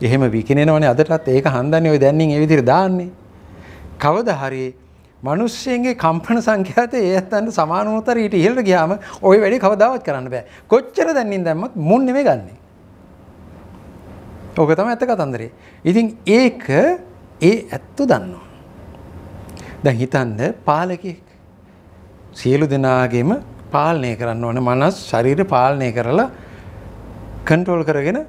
එහෙම විකිනෙනවනේ අදටත් ඒක හන්දන්නේ ඔය දැන්නින් ඒ විදිහට දාන්නේ. කවදා හරි මිනිස්සුන්ගේ කම්පන සංඛ්‍යාතේ ඒ ඇත්තන්ට සමාන උතර ඊට ඉහළට ගියාම ওই වැඩේ කවදාවත් කරන්න බෑ. කොච්චර දැන්නින් දැම්මත් මුන් නෙමෙයි ගන්නෙ. ඕක තමයි ඇත්ත කතන්දරේ. ඉතින් ඒක ඒ ඇත්තු දන්නවා. දැන් හිතන්න පාලකෙක් සියලු දෙනාගේම පාලනය කරන්න ඕන මනස් ශරීර පාලනය කරලා කන්ට්‍රෝල් කරගෙන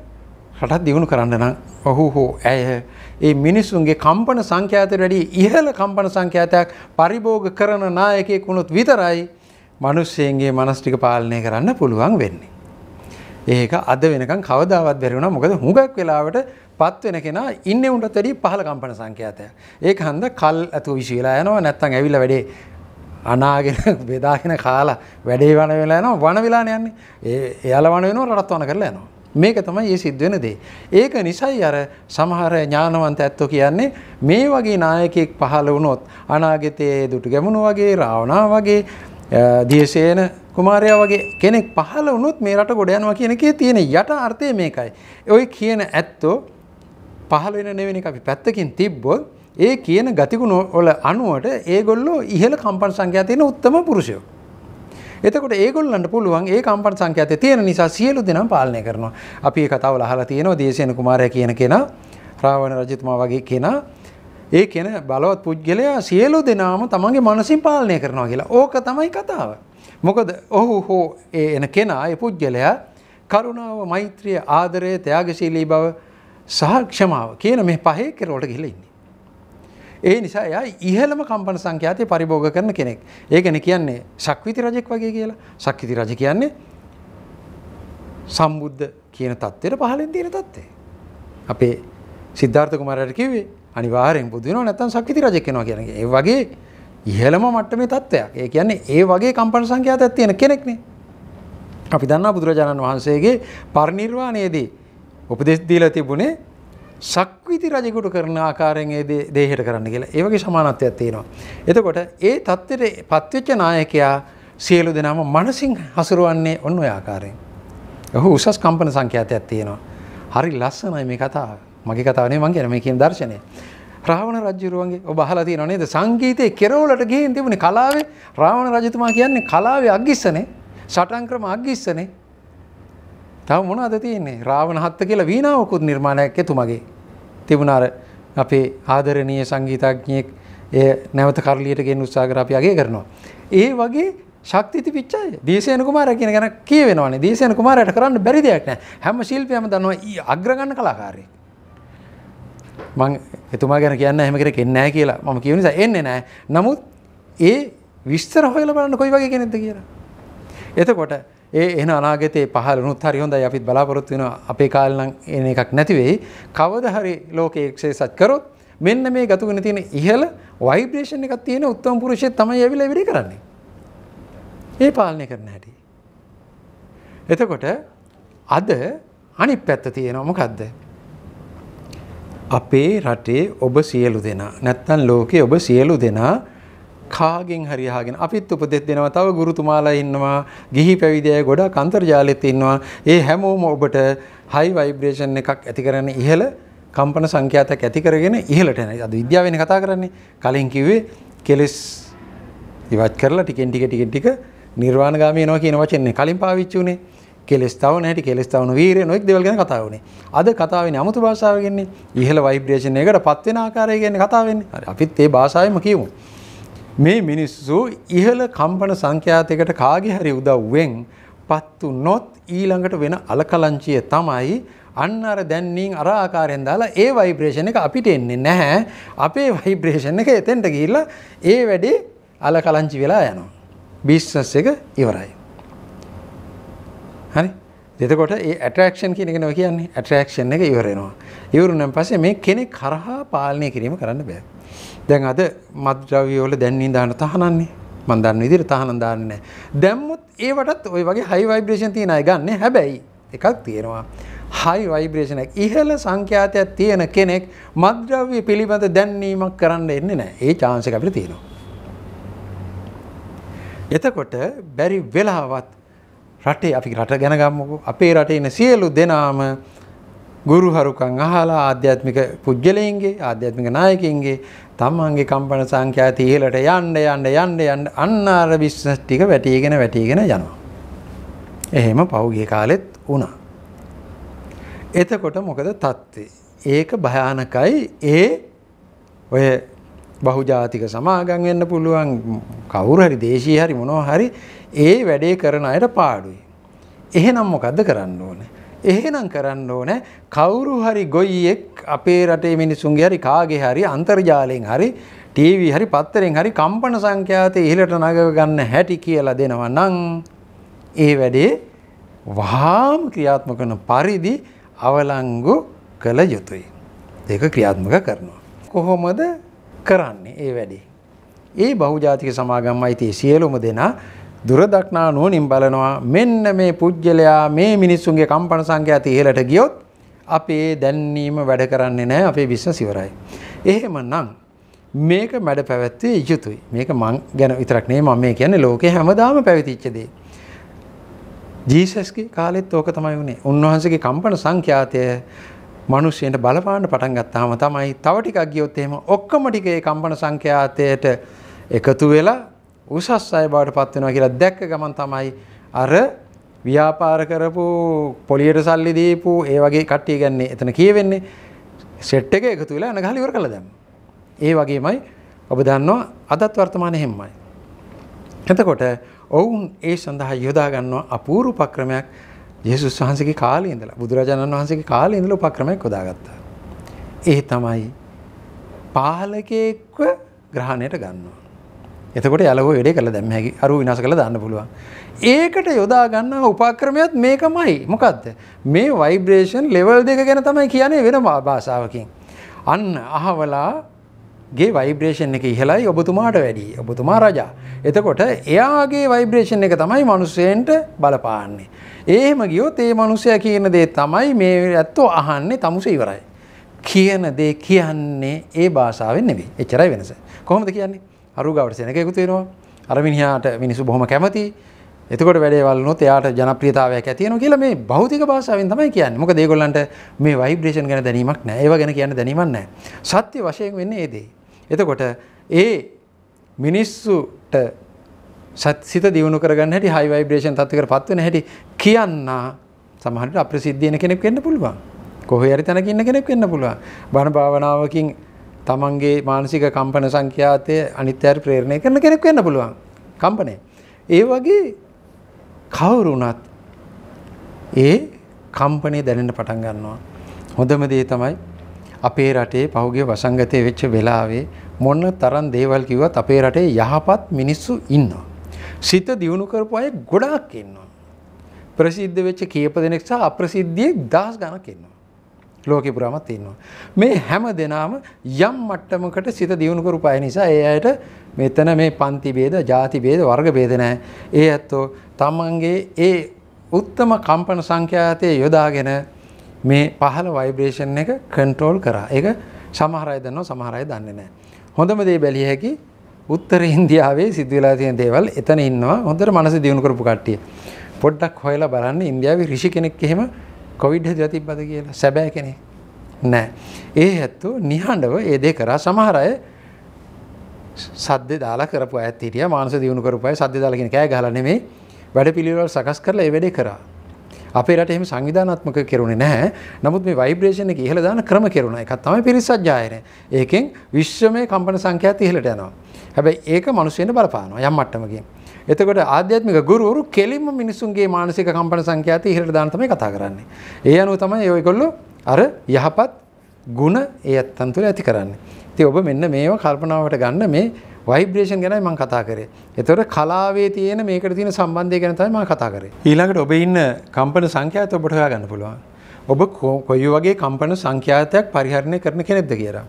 රටත් දියුණු කරන්න නම් ඔහු හෝ ඇය ඒ මිනිස්සුන්ගේ කම්පන සංඛ්‍යාත වැඩි ඉහළ කම්පන සංඛ්‍යාතයක් පරිභෝග කරන නායකයෙක් වුණොත් විතරයි මිනිස්සෙන්ගේ මනස් ටික පාලනය කරන්න පුළුවන් වෙන්නේ. ඒක අද වෙනකන් කවදාවත් බැරි වුණා. මොකද හුඟක් වෙලාවට පත් වෙන කෙනා ඉන්නේ උන්ටත් වැඩි පහළ කම්පන සංඛ්‍යාතයක්. ඒක හන්ද කල් ඇතුව විශ්විලා යනවා නැත්නම් ඇවිල්ලා වැඩේ අනාගෙන බෙදාගෙන කාලා වැඩේ වන වෙලා යනවා වන වෙලාන යන්නේ. ඒ එයාලා වන වෙනවා රටත් වන කරලා යනවා. මේක තමයි මේ සිද්ධ වෙන දේ. ඒක නිසයි අර සමහර ඥානවන්ත ඇත්තෝ කියන්නේ මේ වගේ නායකයෙක් පහළ වුණොත් අනාගතයේ දුටු ගැමුණු වගේ රාවණා වගේ දියසේන කුමාරයා වගේ කෙනෙක් පහළ වුණොත් මේ රට ගොඩ යනවා කියන එකේ තියෙන යට අර්ථය මේකයි. ওই කියන ඇත්තෝ පහළ වෙන නෙවෙයි අපි පැත්තකින් තිබ්බොත් ඒ කියන ගතිගුණ වල අනුවට ඒගොල්ලෝ ඉහළ කම්පන සංඛ්‍යා තියෙන උත්තම පුරුෂයෝ. එතකොට ඒගොල්ලන්ට පුළුවන් ඒ කම්පන සංඛ්‍යාතය තියෙන නිසා සියලු දෙනා පාලනය කරනවා. අපි ඒ කතාවල අහලා තියෙනවා දේශේන කුමාරයා කියන කෙනා රාවණ රජතුමා වගේ කෙනා ඒ කියන බලවත් පුද්ගලයා සියලු දෙනාම තමන්ගේ මනසින් පාලනය කරනවා කියලා. ඕක තමයි කතාව. මොකද ඔහු හෝ ඒ එන කෙනා ඒ පුද්ගලයා කරුණාව, මෛත්‍රිය, ආදරය, ත්‍යාගශීලී බව සහ ක්ෂමාව කියන මේ පහේ කෙරවලට ගිහිල්ලා ඉන්නේ. ඒ නිසා එයා ඉහළම කම්පන සංඛ්‍යාතය පරිභෝග කරන කෙනෙක්. ඒ ගැන කියන්නේ ශක්විති රජෙක් වගේ කියලා. ශක්විති රජ කියන්නේ සම්බුද්ධ කියන தත්ත්වෙට පහළින් තියෙන தත්ත්වය. අපේ සිද්ධාර්ථ කුමාරයාට කිව්වේ අනිවාර්යෙන් බුදු වෙනවා නැත්නම් ශක්විති රජෙක් වෙනවා කියන එක. ඒ වගේ ඉහළම මට්ටමේ தත්ත්වයක්. ඒ කියන්නේ ඒ වගේ කම්පන සංඛ්‍යාතයක් තියෙන කෙනෙක්නේ. අපි දන්නා බුදුරජාණන් වහන්සේගේ පරිණිර්වාණයේදී උපදෙස් දීලා තිබුණේ සක්විති රජකුට කරන ආකාරයෙන් ඒ දේහයට කරන්න කියලා. ඒ වගේ සමානත්වයක් තියෙනවා. එතකොට ඒ தත්තෙට පත්වෙච්ච නායකයා සියලු දෙනාම මනසින් හසුරවන්නේ ඔන්න ඔය ආකාරයෙන්. ඔහු උසස් කම්පන සංඛ්‍යාතයක් තියෙනවා. හරි ලස්සනයි මේ කතාව. මගේ කතාව නෙවෙයි මං කියන්නේ මේ කියන දර්ශනය. රාවණ රජුරුවන්ගේ ඔබ අහලා තියෙනව නේද? සංගීතයේ කෙරවලට ගිහින් තිබුණේ කලාවේ රාවණ රජතුමා කියන්නේ කලාවේ අග්ගිස්සනේ. සටන් ක්‍රම අග්ගිස්සනේ. තව මොන අද තියන්නේ රාවණ හත්ත කියලා වීනාවකුත් නිර්මාණයක් එතුමගේ තිබුණාර අපේ ආදරණීය සංගීතඥයෙක් ඒ නැවත කරලියට ගෙන් උත්සාහකර අපි අගේ කරනවා. ඒ වගේ ශක්තිති පිච්චයි දේශයන කුමාර කියන ගැන කියවෙනවානේ දේශයන කුමාරයට කරන්න බැරි දෙයක් නෑ හැම ශිල්පියම දන්නවා අග්‍රගන්න කලාකාරයෙක්. මං එතුමා ගැන කියන්න හැම කෙනෙක් එන්නේ නැහැ කියලා මම කියව නිසා එන්නේ නැහැ. නමුත් ඒ විස්තර හොයලා බලන්න කොයි වගේ කෙනෙක්ද කියලා. එතකොට ඒ එන අනාගතයේ පහලනුත් හරි හොඳයි අපිත් බලාපොරොත්තු වෙන අපේ කාලනම් එන එකක් නැති වෙයි. කවද හරි ලෝකයේ එක්සේසත් කරොත් මෙන්න මේ ගත වෙන තියෙන ඉහළ ভাইබ්‍රේෂන් එකක් තියෙන උත්තම පුරුෂයෙක් තමයි ඇවිල්ලා ඉවරේ කරන්නේ. ඒ පාලනය කරන හැටි. එතකොට අද අනිත් පැත්ත තියෙනවා මොකද්ද? අපේ රටේ ඔබ සියලු දෙනා නැත්නම් ලෝකේ ඔබ සියලු දෙනා කාගෙන් හරි අහගෙන අපිත් උපදෙස් දෙනවා තව ගුරුතුමාලා ඉන්නවා ගිහි පැවිදි අය ගොඩක් අන්තර්ජාලෙත් ඉන්නවා ඒ හැමෝම ඔබට හයි ভাইබ්‍රේෂන් එකක් ඇති කරන්න ඉහළ කම්පන සංඛ්‍යාතයක් ඇති කරගෙන ඉහළට යන. අද විද්‍යාවෙන් කතා කරන්නේ කලින් කිව්වේ කෙලස් ඉවත් කරලා ටිකෙන් ටික ටික ටික නිර්වාණගාමී වෙනවා කියන වචනේ කලින් පාවිච්චි වුණේ. කෙලස් තවන හැටි කෙලස් තවන වීරය නොඑක් දේවල් ගැන කතා වුණේ. අද කතා වෙන්නේ 아무තු භාෂාවකින්නේ ඉහළ ভাইබ්‍රේෂන් එකකට පත් වෙන ආකාරය ගැන කතා වෙන්නේ. හරි අපිත් ඒ භාෂාවෙම කියමු. මේ මිනිස්සු ඉහළ කම්පන සංඛ්‍යාතයකට කාගේ හරි උදව්වෙන් පත්තු නොත් ඊළඟට වෙන අලකලංචිය තමයි අන්න අර දැන්නින් අර ආකාරයෙන් දාලා ඒ වයිබ්‍රේෂන් එක අපිට එන්නේ නැහැ. අපේ වයිබ්‍රේෂන් එක එතෙන්ට ගිහිල්ලා ඒ වැඩේ අලකලංචි වෙලා යනවා. බිස්නස් එක ඉවරයි. හරි? එතකොට ඒ ඇට්‍රැක්ෂන් කියන එක නෝ කියන්නේ ඇට්‍රැක්ෂන් එක ඉවර වෙනවා. ඉවරුනන් පස්සේ මේ කෙනෙක් හරහා පාලනය කිරීම කරන්න බෑ. දැන් අද මත්ද්‍රව්‍ය වල දැන් ඉඳහන තහනන්නේ. මම දන්න විදිහට තහනම් දාන්නේ නැහැ. දැම්මුත් ඒවටත් ওই වගේ high vibration තියෙන අය ගන්න. හැබැයි එකක් තියෙනවා. high vibration එක ඉහළ සංඛ්‍යාතයක් තියෙන කෙනෙක් මත්ද්‍රව්‍ය පිළිබඳ දැන්වීමක් කරන්න එන්නේ නැහැ. ඒ chance එක අපිට තියෙනවා. එතකොට බැරි වෙලාවත් රටේ අපි රට ගැන ගමුකෝ. අපේ රටේ ඉන්න සියලු දෙනාම ගුරුහරුකන් අහලා ආධ්‍යාත්මික පුද්ගලයන්ගේ ආධ්‍යාත්මික නායකින්ගේ තමන්ගේ කම්පන සංඛ්‍යාත ඉහළට යන්න යන්න යන්න යන්න අන්න අර බිස්නස් ටික වැටිගෙන වැටිගෙන යනවා. එහෙම පහුගිය කාලෙත් වුණා. එතකොට මොකද தත්ත්වේ? ඒක භයානකයි. ඒ ඔය බහුජාතික සමාගම් වෙන්න පුළුවන් කවුරු හරි දේශීය හරි මොනවා හරි ඒ වැඩේ කරන අයට පාඩුයි. එහෙනම් මොකද්ද කරන්න ඕනේ? එහෙනම් කරන්න ඕන කවුරු හරි ගොයියෙක් අපේ රටේ මිනිසුන්ගේ හරි කාගේ හරි අන්තර්ජාලයෙන් හරි ටීවී හරි පත්තරෙන් හරි කම්පන සංඛ්‍යාතය ඉහළට නගව ගන්න හැටි කියලා දෙනවා නම් ඒ වැඩේ වහාම ක්‍රියාත්මක කරන පරිදි අවලංගු කළ යුතුයි. ඒක ක්‍රියාත්මක කරනවා. කොහොමද කරන්නේ ඒ වැඩේ. ඒ බහුජාතික සමාගම් අයිතිය සියලුම දෙනා දුරදක්නා නුවණින් බලනවා මෙන්න මේ පුජ්‍යලයා මේ මිනිස්සුන්ගේ කම්පන සංඛ්‍යාත ඉහළට ගියොත් අපේ දැන්නීම වැඩ කරන්නේ නැහැ අපේ බිස්නස් ඉවරයි. එහෙමනම් මේක මැඩ පැවැත්විය යුතුයි. මේක මං ගැන විතරක් නෙමෙයි මම මේ කියන්නේ ලෝකේ හැමදාම පැවතිච්ච දේ. ජීසස්ගේ කාලෙත් ඕක තමයි වුනේ. උන්වහන්සේගේ කම්පන සංඛ්‍යාතය මිනිස්සුන්ට බලපාන්න පටන් ගත්තාම තමයි තව ටිකක් ගියොත් එහෙම ඔක්කොම ටික ඒ කම්පන සංඛ්‍යාතයට එකතු වෙලා උසස් අය බවට පත් වෙනවා කියලා දැක්ක ගමන් තමයි අර ව්‍යාපාර කරපු පොලියට සල්ලි දීපු ඒ වගේ කට්ටිය ගන්නේ එතන කියවෙන්නේ සෙට් එක එකතු වෙලා යන ගහලා ඉවර කළා දැන්. ඒ වගේමයි ඔබ දන්නවා අදත් වර්තමානයේ හැමයි. එතකොට ඔවුන් ඒ සඳහා යොදා ගන්නවා අපූර්ව උපක්‍රමයක් යේසුස් වහන්සේගේ කාලේ ඉඳලා බුදුරජාණන් වහන්සේගේ කාලේ ඉඳලා උපක්‍රමයක් හොදාගත්තා. ඒ තමයි පාලකයෙක්ව ග්‍රහණයට ගන්නවා. එතකොට යලෝ වැඩේ කළ දැම් හැකි අරු විනාස කළ දන්න පුළුවන්. ඒකට යොදා ගන්න උපක්‍රමයත් මේකමයි මොකක්ද මේ වයිබ්‍රේෂන් ලෙවල් දෙක ගැන තමයි කියන්නේ වෙන භාෂාවකින්. අන්න අහවලාගේ වයිබ්‍රේෂන් එක ඉහලයි ඔබතුමාට වැඩි ඔබතුමා රජා. එතකොට එයාගේ වයිබ්‍රේෂන් එක තමයි මනුස්සයෙන්ට බලපාන්නේ. ඒම ගියොත් ඒ මනුස්සය කියන දේ තමයි මේ ඇත්තෝ අහන්නේ තමුස ඉවරයි. කියන දේ කියන්නේ ඒ භාෂාවෙන් නෙවෙයි එච්චරයි වෙනස. කොහොමද කියන්නේ? අරුගාවට සෙනක එකතු වෙනවා අර මිනිහාට මිනිසු බොහොම කැමති එතකොට වැඩේවල්නොත් එයාට ජනප්‍රියතාවයක් ඇතියන කියලා මේ භෞතික භාෂාවෙන් තමයි කියන්නේ මොකද ඒගොල්ලන්ට මේ වයිබ්‍රේෂන් ගැන දැනීමක් නැහැ ඒව ගැන කියන්න දැනීමක් නැහැ සත්‍ය වශයෙන් වෙන්නේ ඒ දේ එතකොට ඒ මිනිස්සුට සිත දියුණු කරගන්න හැටි හයි වයිබ්‍රේෂන් තත්ත්වයකට පත් වෙන හැටි කියන්න සමහරට අප්‍රසිද්ධ වෙන කෙනෙක් වෙන්න පුළුවන්. කොහේ හරි තැනක ඉන්න කෙනෙක් වෙන්න පුළුවන්. බණ භාවනාවකින් තමන්ගේ මානසික කම්පන සංඛ්‍යාතය අනිත්‍යයට ප්‍රේරණය කරන කෙනෙක් වෙන්න පුළුවන් කම්පනය. ඒ වගේ කවුරුණත් ඒ කම්පනය දැනෙන්න පටන් ගන්නවා. හොඳම දේ තමයි අපේ රටේ පහුගේ වසංගතය වෙච්ච වෙලාවේ මොන්න තරන් දේවල් කිවත් අපේ රටේ යහපත් මිනිස්සු ඉන්නවා. සිත දියුණු කරපු අය ගොඩාක් ඉන්නවා. ප්‍රසිද්ධ වෙච්ච කියප දෙනෙක් සහ අප්‍රසිද්ධියෙක් දහස් ගණක් ඉන්නවා. ලෝකෙ පුරාම තියෙනවා. මේ හැම දෙනාම යම් මට්ටමකට සිත දියුණු කරපු අය නිසා ඒ අයට මෙතන මේ පන්ති ભેද, ಜಾති ભેද, වර්ග ભેද නැහැ. ඒ ඇත්තෝ තමන්ගේ ඒ උත්තම කම්පන සංඛ්‍යාතයේ යොදාගෙන මේ පහළ ভাইබ්‍රේෂන් එක කන්ට්‍රෝල් කරා. ඒක සමහර අය දන්නවා සමහර අය දන්නේ නැහැ. හොඳම දේ බැලිය හැකි උත්තර ඉන්දියාවේ සිද්ධ වෙලා තියෙන දේවල් එතන ඉන්නවා හොඳට මනස දියුණු කරපු කට්ටිය. පොඩ්ඩක් හොයලා බලන්න ඉන්දියාවේ ඍෂි කෙනෙක් එහෙම කොවිඩ් හැදලා තිබ්බද කියලා සැබෑ කෙනෙක් නෑ. ඒ හැත්තු නිහඬව ඒ දේ කරා සමහර අය සද්ද දාලා කරපු අයත් හිටියා මානස දියුණු කරපු අය සද්ද දාලා කියන කෑ ගහලා නෙමෙයි වැඩපිළිවෙල සකස් කරලා ඒ වැඩේ කරා. අපේ රට එහෙම සංවිධානාත්මක කෙරුණේ නැහැ. නමුත් මේ ভাইබ්‍රේෂන් එක ඉහළ දාන ක්‍රම කෙරුණා. එකක් තමයි පිරිසජ්ජායනය. ඒකෙන් විශ්වමය කම්පන සංඛ්‍යාත ඉහළට යනවා. හැබැයි ඒක මිනිස්සුන්ට බලපානවා යම් මට්ටමකින්. එතකොට ආධ්‍යාත්මික ගුරුවරු කෙලින්ම මිනිසුන්ගේ මානසික කම්පන සංඛ්‍යාත ඉහළට දාන තමයි කතා කරන්නේ. ඒ අනුව තමයි ඔයගොල්ලෝ අර යහපත් ಗುಣ ඒ අත්තන් තුළ ඇති කරන්නේ. ඉතින් ඔබ මෙන්න මේව කල්පනාවට ගන්න මේ වයිබ්‍රේෂන් ගැනයි මම කතා කරේ. ඒතකොට කලාවේ තියෙන මේකට තියෙන සම්බන්ධය ගැන තමයි මම කතා කරේ. ඊළඟට ඔබේ ඉන්න කම්පන සංඛ්‍යාත ඔබට හොයාගන්න පුළුවන්. ඔබ කොයි වගේ කම්පන සංඛ්‍යාතයක් පරිහරණය කරන කෙනෙක්ද කියලා.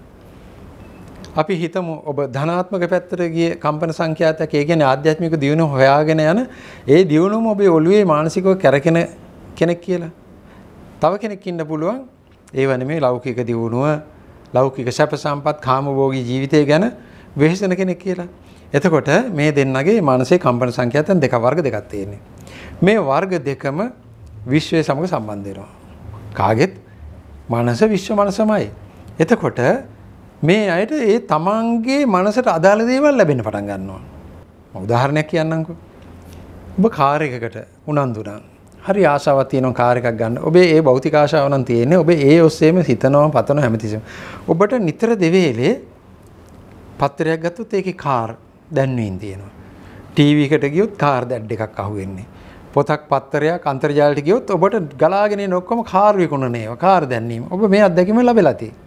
අපි හිතමු ඔබ ධනාත්මක පැත්තට ගිය කම්පන සංඛ්‍යාතක ඒ කියන්නේ ආධ්‍යාත්මික දියුණුව හොයාගෙන යන ඒ දියුණුවම ඔබේ ඔළුවේ මානසිකව කැරකෙන කෙනෙක් කියලා. තව කෙනෙක් ඉන්න පුළුවන් ඒව නෙමේ ලෞකික දියුණුව, ලෞකික සැප සම්පත්, කාමභෝගී ජීවිතය ගැන වෙහෙසෙන කෙනෙක් කියලා. එතකොට මේ දෙන්නගේ මානසික කම්පන සංඛ්‍යාතන් දෙක වර්ග දෙකක් තියෙන්නේ. මේ වර්ග දෙකම විශ්වය සමග සම්බන්ධ වෙනවා. කාගෙත් මනස විශ්ව මනසමයි. එතකොට මේ අයට ඒ තමන්ගේ මනසට අදාළ දේවල් ලැබෙන පටන් ගන්නවා. උදාහරණයක් කියන්නම්කෝ. ඔබ කාර් එකකට උනන්දුනා. හරි ආශාවක් තියෙනවා කාර් එකක් ගන්න. ඔබේ ඒ භෞතික ආශාව නම් තියෙන්නේ. ඔබ ඒ ඔස්සේම හිතනවා, පතනවා හැමතිස්සෙම. ඔබට නිතර දෙවේලේ පත්‍රයක් ගත්තොත් ඒකේ කාර් දැන්වීම් තියෙනවා. ටීවී එකට ගියොත් කාර් දැඩ් එකක් අහුවෙන්නේ. පොතක් පත්තරයක් අන්තර්ජාලයට ගියොත් ඔබට ගලාගෙන එන ඔක්කොම කාර් විකුණන ඒවා, කාර් දැන්වීම. ඔබ මේ අත්දැකීම ලැබෙලා තියෙනවා.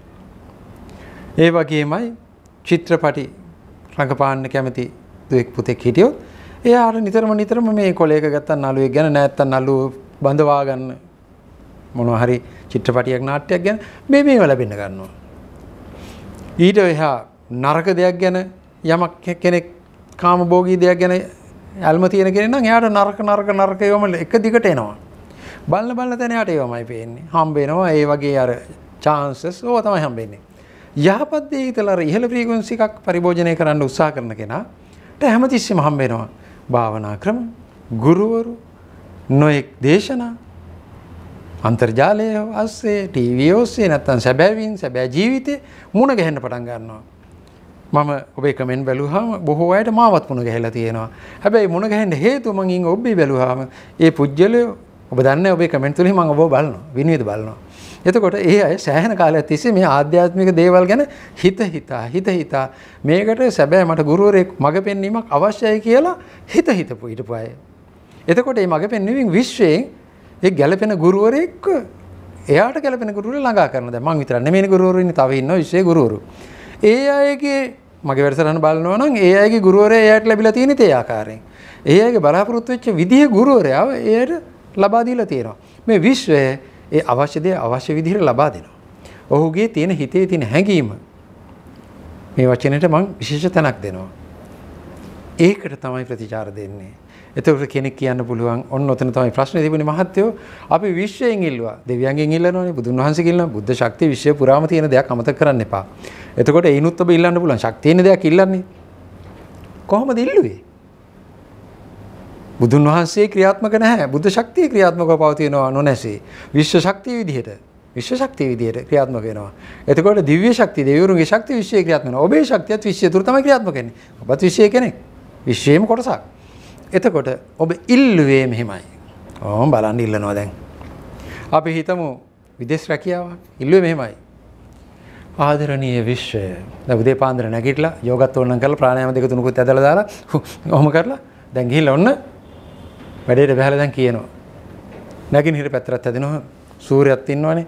ඒ වගේමයි චිත්‍රපටි රඟපාන්න කැමති දුවෙක් පුතෙක් හිටියොත් එයා අර නිතරම නිතරම මේ කොලේක ගත්තන් නළුවෙක් ගැන නැත්තම් නළුව බඳවා ගන්න මොනවා හරි චිත්‍රපටියක් නාට්‍යයක් ගැන මේ මේව ලැබෙන්න ගන්නවා. ඊට එහා නරක දෙයක් ගැන යමක් කෙනෙක් කාමභෝගී දෙයක් ගැන ඇල්ම තියෙන කෙනෙක් නම් එයාට නරක නරක නරක ඒවම එක දිගට එනවා. බලන බලන තැන එයාට ඒවමයි පේන්නේ. හම්බ වෙනවා ඒ වගේ අර chances ඕවා තමයි හම්බෙන්නේ. යහපත් දේ හිතලා අර ඉහළ ෆ්‍රීකවෙන්සි එකක් පරිභෝජනය කරන්න උත්සාහ කරන කෙනාට හැමතිස්සෙම හම් වෙනවා භාවනා ක්‍රම, ගුරුවරු, නොඑක් දේශනා, අන්තර්ජාලය ඔස්සේ, ටීවී ඔස්සේ නැත්තම් සැබෑවින් සැබෑ ජීවිතේ මුණ ගැහෙන්න පටන් ගන්නවා. මම ඔබේ කමෙන්ට් බැලුවාම බොහෝ අයට මාවත් මුණ ගැහිලා තියෙනවා. හැබැයි මුණ ගැහෙන්න හේතුව මං ඉන් ඔබේ බැලුවාම ඒ පුජ්‍යලය ඔබ දන්නේ ඔබේ කමෙන්ට් වලින් මම ඔබව බලනවා. විනීත බලනවා. එතකොට ඒ අය සෑහන කාලයක් තිස්සේ මේ ආධ්‍යාත්මික දේවල් ගැන හිත හිතා හිත හිතා මේකට සැබෑ මට ගුරුවරයෙක් මඟ පෙන්වීමක් අවශ්‍යයි කියලා හිත හිතපු හිටපු අය. එතකොට මේ මඟ පෙන්වීමෙන් විශ්වයෙන් ඒ ගැළපෙන ගුරුවරයෙක්ව එයාට ගැළපෙන ගුරුවරය ළඟා කරනවා. දැන් මං විතරක් නෙමෙයි ගුරුවරුන් තව ඉන්නවා විශ්වයේ ගුරුවරු. ඒ අයගේ මගේ වැඩසටහන බලනවා නම් ඒ අයගේ ගුරුවරයා එයාට ලැබිලා තියෙන තේ ආකාරයෙන්. ඒ අයගේ බලාපොරොත්තු වෙච්ච විදිහේ ගුරුවරයාව එයාට ලබා දීලා තියෙනවා. මේ විශ්වය ඒ අවශ්‍ය දේ අවශ්‍ය විදිහට ලබා දෙනවා. ඔහුගේ තියෙන හිතේ තියෙන හැඟීම මේ වචනෙට මම විශේෂ තැනක් දෙනවා. ඒකට තමයි ප්‍රතිචාර දෙන්නේ. එතකොට කෙනෙක් කියන්න පුළුවන් ඔන්න ඔතන තමයි ප්‍රශ්නේ තිබුණේ මහත්තයෝ අපි විශ්වයෙන් ඉල්ලුවා. දෙවියන්ගෙන් ඉල්ලනෝනේ බුදුන් වහන්සේ කියලා බුද්ධ ශක්තිය විශ්වය පුරාම තියෙන දෙයක් අමතක කරන්න එපා. එතකොට ඒනුත් ඔබ ඉල්ලන්න පුළුවන්. ශක්තියින දෙයක් ඉල්ලන්නේ. කොහොමද ඉල්ලුවේ? බුදුන් වහන්සේ ක්‍රියාත්මක නැහැ. බුද්ධ ශක්තිය ක්‍රියාත්මකව පවතිනවා නොනැසී. විශ්ව ශක්තිය විදිහට විශ්ව ශක්තිය විදිහට ක්‍රියාත්මක වෙනවා. එතකොට දිව්‍ය ශක්තිය, දෙවිවරුන්ගේ ශක්තිය විශ්වයේ ක්‍රියාත්මක වෙනවා. ඔබේ ශක්තියත් විශ්වය තුර තමයි ක්‍රියාත්මක වෙන්නේ. ඔබත් විශ්වයේ කෙනෙක්. විශ්වයේම කොටසක්. එතකොට ඔබ ඉල්ලුවේ මෙහෙමයි. ඕම් බලන්න ඉල්ලනවා දැන්. අපි හිතමු විදේශ රැකියාවක් ඉල්ලුවේ මෙහෙමයි. ආදරණීය විශ්වය. දැන් උදේ පාන්දර නැගිටලා යෝගත් ඕනනම් කරලා ප්‍රාණයාම දෙක තුනකුත් ඇදලා දාලා ඔහොම කරලා දැන් ගිහිල්ලා ඔන්න වැඩේට බැහැලා දැන් කියනවා. නැගින් හිර පැත්තට හැදෙනවා සූර්යයත් ඉන්නවනේ.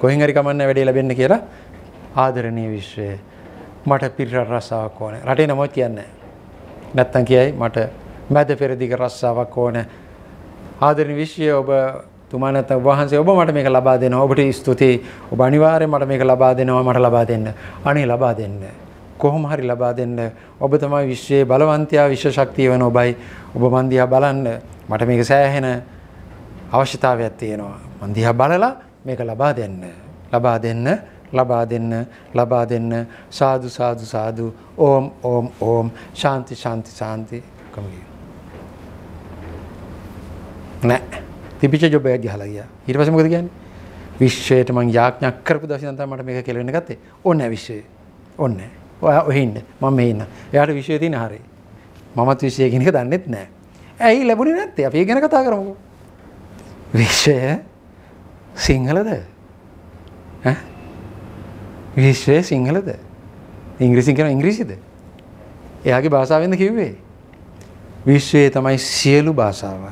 කොහෙන් හරි කමන්න වැඩේ ලැබෙන්න කියලා ආදරණීය විශ්වය. මට පිරිර රස්සාවක් ඕනේ. රටේ නම කියන්නේ නැත්තම් කියයි මට මැද පෙරදිග රස්සාවක් ඕනේ. ආදරණීය විශ්වය ඔබ තුමා නැත්නම් වහන්සේ ඔබ මට මේක ලබා දෙනවා. ඔබට ස්තුතියි. ඔබ අනිවාර්යයෙන් මට මේක ලබා දෙනවා. මට ලබා දෙන්න. අනේ ලබා දෙන්න. කොහොම හරි ලබා දෙන්න. ඔබ තමයි විශ්වයේ බලවන්තයා විශ්ව ශක්තිය වෙන ඔබයි. ඔබ මන් දිහා බලන්න. මට මේක සෑහෙන අවශ්‍යතාවයක් තියෙනවා. මං දිහා බලලා මේක ලබා දෙන්න. ලබා දෙන්න, ලබා දෙන්න, ලබා දෙන්න. සාදු සාදු සාදු. ඕම් ඕම් ඕම්. ශාන්ති ශාන්ති ශාන්ති. කමගිය. නෑ. තිබිච්ච ජොබ් එක ගහලා ගියා. ඊට පස්සේ මොකද කියන්නේ? විශ්වයට මං යාඥා කරපු දවසේ ඉඳන් තමයි මට මේක කෙලවෙන්න ගත්තේ. ඕන්නේ විශ්වය. ඕන්නේ. ඔයා ඔහේ ඉන්න. මම මෙහේ ඉන්න. එයාට විශ්වයේ තියෙන හරිය. මමත් විශ්වය කියන එක දන්නෙත් නෑ. ඇයි ලැබුණේ නැත්තේ අපි ගැන කතා කරමු. විශ්වය සිංහලද? ඈ? විශ්වය සිංහලද? ඉංග්‍රීසියෙන් කියන ඉංග්‍රීසිද? එයාගේ භාෂාවෙන්ද කිව්වේ? විශ්වයේ තමයි සියලු භාෂාව.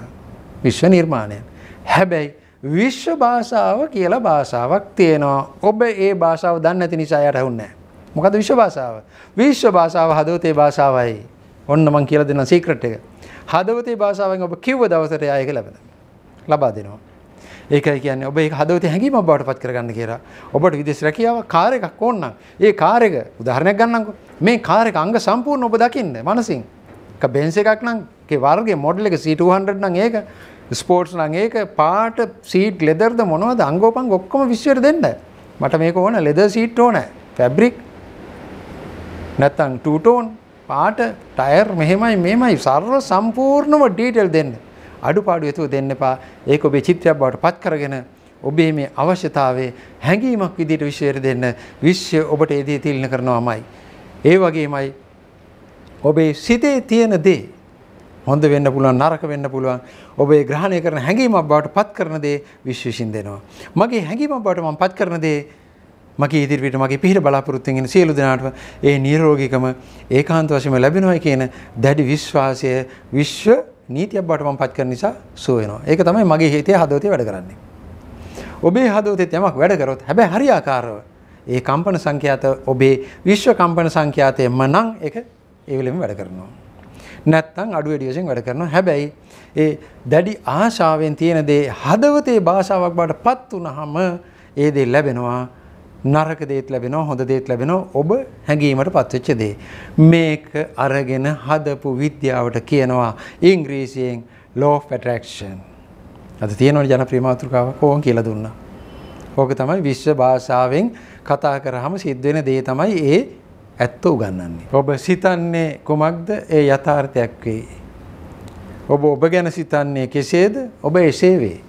විශ්ව නිර්මාණය. හැබැයි විශ්ව භාෂාව කියලා භාෂාවක් තියෙනවා. ඔබ ඒ භාෂාව දන්නේ නැති නිසා යට හුන්නේ නැහැ. මොකද විශ්ව භාෂාව? විශ්ව භාෂාව හදවතේ භාෂාවයි. ඔන්න මං කියලා දෙන්න සීක්‍රට් එක. හදවතේ භාෂාවෙන් ඔබ කිව්ව දවසට එයා ඒක ලැබෙන. ලබා දෙනවා. ඒකයි කියන්නේ ඔබ ඒක හදවතේ හැඟීමක් බවට පත් කරගන්න කියලා. ඔබට විදේශ රැකියාව කාර් එකක් ඕන නම් ඒ කාර් එක උදාහරණයක් ගන්නම්කෝ. මේ කාර් එක අංග සම්පූර්ණ ඔබ දකින්න මනසින්. එක බෙන්ස් එකක් නම් ඒකේ වර්ගයේ මොඩල් එක C200 නම් ඒක ස්පෝර්ට්ස් නම් ඒක පාට සීට් ලෙදර්ද මොනවද අංගෝපංග ඔක්කොම විශ්වයට දෙන්න. මට මේක ඕන ලෙදර් සීට් ඕන. ෆැබ්‍රික් නැත්තම් 2 tone පාට ටයර් මෙහෙමයි මෙමයි සර්ව සම්පූර්ණම ඩීටෙල් දෙන්න. අඩුපාඩු ඇතුව දෙන්න එපා ඒක ඔබේ චිත්‍රයක් බවට පත් කරගෙන ඔබේ මේ අවශ්‍යතාවයේ හැඟීමක් විදිහට විශ්වයට දෙන්න විශ්වය ඔබට එදී තිලින කරනවාමයි. ඒ වගේමයි ඔබේ සිතේ තියෙන දේ හොඳ වෙන්න පුළුවන් නරක වෙන්න පුළුවන් ඔබේ ග්‍රහණය කරන හැඟීමක් බවට පත් කරන දේ විශ්ව විසින් දෙනවා. මගේ හැඟීමක් බවට මම පත් කරන දේ මගේ ඉදිරිපිට මගේ පිහිට බලාපොරොත්තුෙන් ඉන්න සියලු දෙනාටම ඒ නිරෝගීකම ඒකාන්ත වශයෙන්ම ලැබෙනවා කියන දැඩි විශ්වාසය විශ්ව නීතියක් බවට මම පත් කරන නිසා සුව වෙනවා. ඒක තමයි මගේ හිතේ හදවතේ වැඩ කරන්නේ. ඔබේ හදවතේ යමක් වැඩ කරොත් හැබැයි හරියාකාරව ඒ කම්පන සංඛ්‍යාත ඔබේ විශ්ව කම්පන සංඛ්‍යාතයෙන්ම නම් ඒක ඒ වෙලෙම වැඩ කරනවා. නැත්තම් අඩු වැඩි වශයෙන් වැඩ කරනවා. හැබැයි ඒ දැඩි ආශාවෙන් තියෙන දේ හදවතේ භාෂාවක් බවට පත් වුනහම ඒ දේ ලැබෙනවා. නරක දේත් ලැබෙනවා හොඳ දේත් ලැබෙනවා ඔබ හැඟීමට පත්වෙච්ච දේ. මේක අරගෙන හදපු විද්‍යාවට කියනවා ඉංග්‍රීසියෙන් law of attraction. අද තියෙනවනේ ජනප්‍රිය මාතෘකාවක් ඕන් කියලා දුන්නා. ඕක තමයි විශ්ව භාෂාවෙන් කතා කරාම සිද්ධ වෙන දේ තමයි ඒ ඇත්ත උගන්වන්නේ. ඔබ සිතන්නේ කුමක්ද? ඒ යථාර්ථයක් වේ. ඔබ ඔබ ගැන සිතන්නේ කෙසේද? ඔබ එසේ වේ.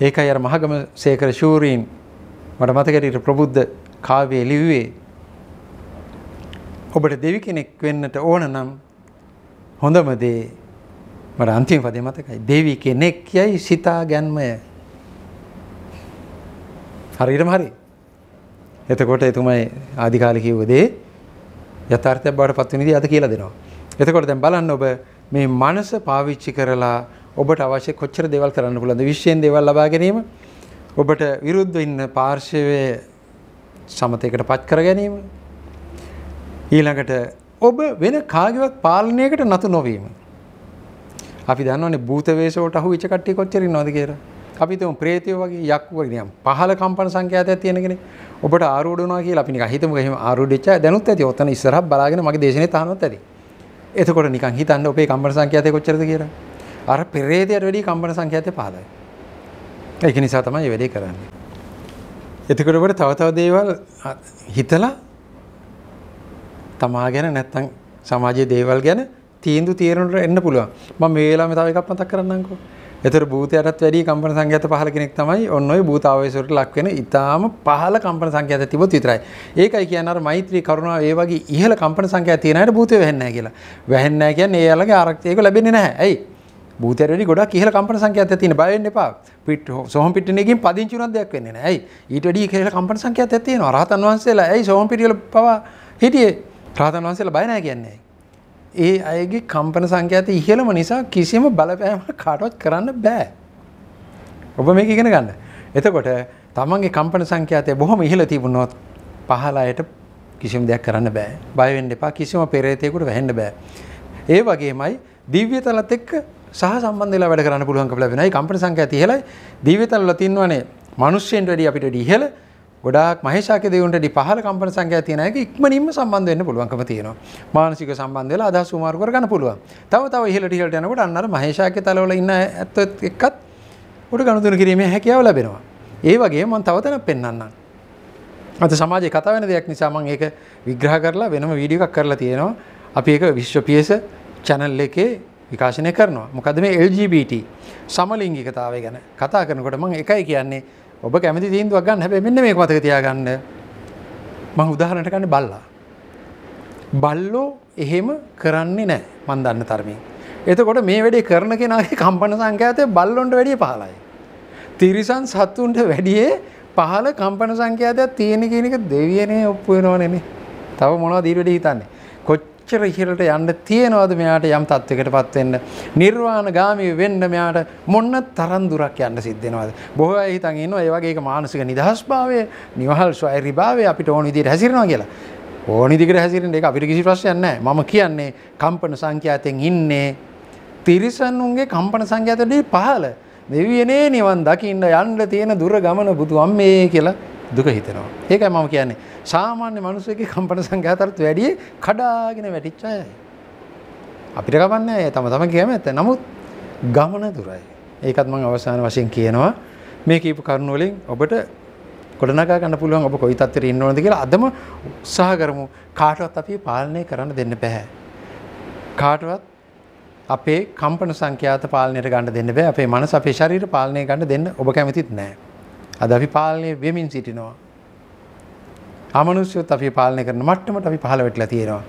ඒකයි අර මහගම සේකර ශූරීන් මට මතකයට ප්‍රබුද්ධ කාව්‍යය ලිව්වේ ඔබට දෙවි කෙනෙක් වෙන්නට ඕන නම් හොඳම දේ මට අන්තිම පදේ මතකයි දෙවි කෙනෙක් යයි සිතා ගැන්මය හරියටම හරි එතකොට එතුමයි ආධිකාලේ කිව්ව දේ යථාර්ථයක් බවට පත් වෙන විදිහ අද කියලා දෙනවා එතකොට දැන් බලන්න ඔබ මේ මනස පාවිච්චි කරලා ඔබට අවශ්‍ය කොච්චර දේවල් කරන්න පුළුවන්ද විශ්යෙන් දේවල් ලබා ගැනීම ඔබට විරුද්ධ ඉන්න පාර්ශවය සමතයකට පත් කර ගැනීම. ඊළඟට ඔබ වෙන කාගවත් පාලනයකට නතු නොවීම. අපි දන්නවනේ භූතවේශෝට අහු වෙච්ච කට්ටිය කොච්චර ඉන්නවද කියලා. අපි තුමු ප්‍රේතයෝ වගේ යක්කු වගේ නිකන් පහළ කම්පන සංඛ්‍යාතයක් තියෙන කෙනෙක්. ඔබට ආරෝඪ වෙනවා කියලා අපි නිකන් හිතමු එහෙම ආරෝඪෙච්චා දැනුත් ඇති. ඔතන ඉස්සරහ බලාගෙන මගේ දේශනේ තහනවත් ඇති. එතකොට නිකන් හිතන්න ඔබේ කම්පන සංඛ්‍යාතය කොච්චරද කියලා. අර පෙරේතයට වැඩිය කම්පන සංඛ්‍යාතය පහළයි. ඒක නිසා තමයි වැඩේ කරන්නේ. එතකොට ඔබට තව තව දේවල් හිතලා තමා ගැන නැත්තම් සමාජයේ දේවල් ගැන තීන්දුව తీරනට එන්න පුළුවන්. මම මේ වෙලාවේ තව එකක් මතක් කරන්නම්කෝ. ඒතර භූතයටත් වැඩි කම්පන සංඛ්‍යාත පහල කෙනෙක් තමයි ඔන්න ඔය භූත ආවේශවලට ලක් වෙන ඊටාම පහල කම්පන සංඛ්‍යාත තිබොත් විතරයි. ඒකයි කියන්නේ අර මෛත්‍රී කරුණා ඒ වගේ ඉහළ කම්පන සංඛ්‍යාත තියෙන අයට භූතය වැහෙන්නේ නැහැ කියලා. වැහෙන්නේ නැහැ කියන්නේ ඒ අයලගේ ආරක්ෂාව ලැබෙන්නේ නැහැ. ඇයි? භූතයට ගොඩක් ඉහළ කම්පන සංඛ්‍යාත තියෙන බය වෙන්න එපා. පිට සෝම් පිටිනේකින් පදිංචි උනත් දෙයක් වෙන්නේ නැහැ. ඇයි? ඊට වැඩි ඉහළ කම්පන සංඛ්‍යාතයක් තියෙනවා. රහතන් වහන්සේලා ඇයි සෝම් පිටිවල පවා හිටියේ? රහතන් වහන්සේලා බය නැහැ කියන්නේ. ඒ අයගේ කම්පන සංඛ්‍යාතය ඉහළම නිසා කිසිම බලපෑමක් කාටවත් කරන්න බෑ. ඔබ මේක ඉගෙන ගන්න. එතකොට තමන්ගේ කම්පන සංඛ්‍යාතය බොහොම ඉහළ තිබුණොත් පහළ අයට කිසිම දෙයක් කරන්න බෑ. බය වෙන්න එපා. කිසිම පෙරේතයෙකුට වැහෙන්න බෑ. ඒ වගේමයි දිව්‍ය තලත් එක්ක සහ සම්බන්ධලා වැඩ කරන්න පුළුවන්ක ලැබෙනයි කම්පන සංඛ්‍යා තිහලයි දීවිතවල තින්වනේ මිනිස්සුන්ට වැඩි අපිට ඉහළ ගොඩාක් මහේශාක දෙවුන්ට ඩි පහළ කම්පන සංඛ්‍යා තියෙන එක ඉක්මනින්ම සම්බන්ධ වෙන්න පුළුවන්කම තියෙනවා. මානසික සම්බන්ධ වෙලා අදහස් උමාරු කරගන්න පුළුවන්. තව තව ඉහළට ඉහළට යනකොට අන්න අර මහේශාක්‍ය තලවල ඉන්න ඇත්තත් එක්කත් උඩ ගනුදෙනු කිරීමේ හැකියාව ලැබෙනවා. ඒ වගේ මම තව තැනක් පෙන්වන්නම්. අද සමාජයේ කතා වෙන දෙයක් නිසා මම ඒක විග්‍රහ කරලා වෙනම වීඩියෝ එකක් කරලා තියෙනවා. අපි ඒක විශ්ව පියස channel එකේ විකාශනය කරනවා මොකද මේ LGBT සමලිංගිකතාවය ගැන කතා කරනකොට මම එකයි කියන්නේ ඔබ කැමති තීන්දුවක් ගන්න හැබැයි මෙන්න මේක මතක තියාගන්න මම උදාහරණයක් ගන්න බල්ලා බල්ලෝ එහෙම කරන්නේ නැහැ මම දන්න තරමේ එතකොට මේ වැඩේ කරන කෙනාගේ කම්පන සංඛ්‍යාතය බල්ලොන්ට වැඩිය පහළයි තිරිසන් සත්තුන්ට වැඩියේ පහළ කම්පන සංඛ්‍යාතයක් තියෙන කියන එක දෙවියනේ ඔප්පු වෙනවනේ නේ තව මොනවද ඊට වැඩි හිතන්නේ කොච්චර ඉහළට යන්න තියෙනවද මෙයාට යම් තත්වයකට පත් වෙන්න නිර්වාණ ගාමී වෙන්න මෙයාට මොන්න තරම් දුරක් යන්න සිද්ධ වෙනවද බොහෝ අය හිතන් ඉන්නවා ඒ වගේ එක මානසික නිදහස්භාවය නිවහල් ස්වෛරීභාවය අපිට ඕන විදිහට හැසිරෙනවා කියලා ඕනි දිගට හැසිරෙන එක අපිට කිසි ප්‍රශ්නයක් නැහැ මම කියන්නේ කම්පන සංඛ්‍යාතෙන් ඉන්නේ තිරිසන්ුන්ගේ කම්පන සංඛ්‍යාතවලදී පහළ දෙවියනේ නිවන් දකින්න යන්න තියෙන දුර ගමන බුදු අම්මේ කියලා දුක හිතෙනවා. ඒකයි මම කියන්නේ සාමාන්‍ය මිනිස්සුගේ කම්පන සංඛ්‍යාතරත් වැඩි කඩාගෙන වැටිච්ච අය. අපිට කවන්නේ තම තම කැමැත්ත. නමුත් ගමන දුරයි. ඒකත් මම අවසාන වශයෙන් කියනවා මේ කීප කරුණු වලින් ඔබට ගොඩනගා ගන්න පුළුවන් ඔබ කොයි තත්ත්වෙට ඉන්න ඕනද කියලා අදම උත්සාහ කරමු. කාටවත් අපි පාලනය කරන්න දෙන්න බෑ. කාටවත් අපේ කම්පන සංඛ්‍යාත පාලනයට ගන්න දෙන්න බෑ. අපේ මනස අපේ ශරීර පාලනය ගන්න දෙන්න ඔබ කැමතිත් නෑ. අද අපි පාලනය වෙමින් සිටිනවා. අමනුෂ්‍යත් අපි පාලනය කරන මට්ටමට අපි පහළ වෙටලා තියෙනවා.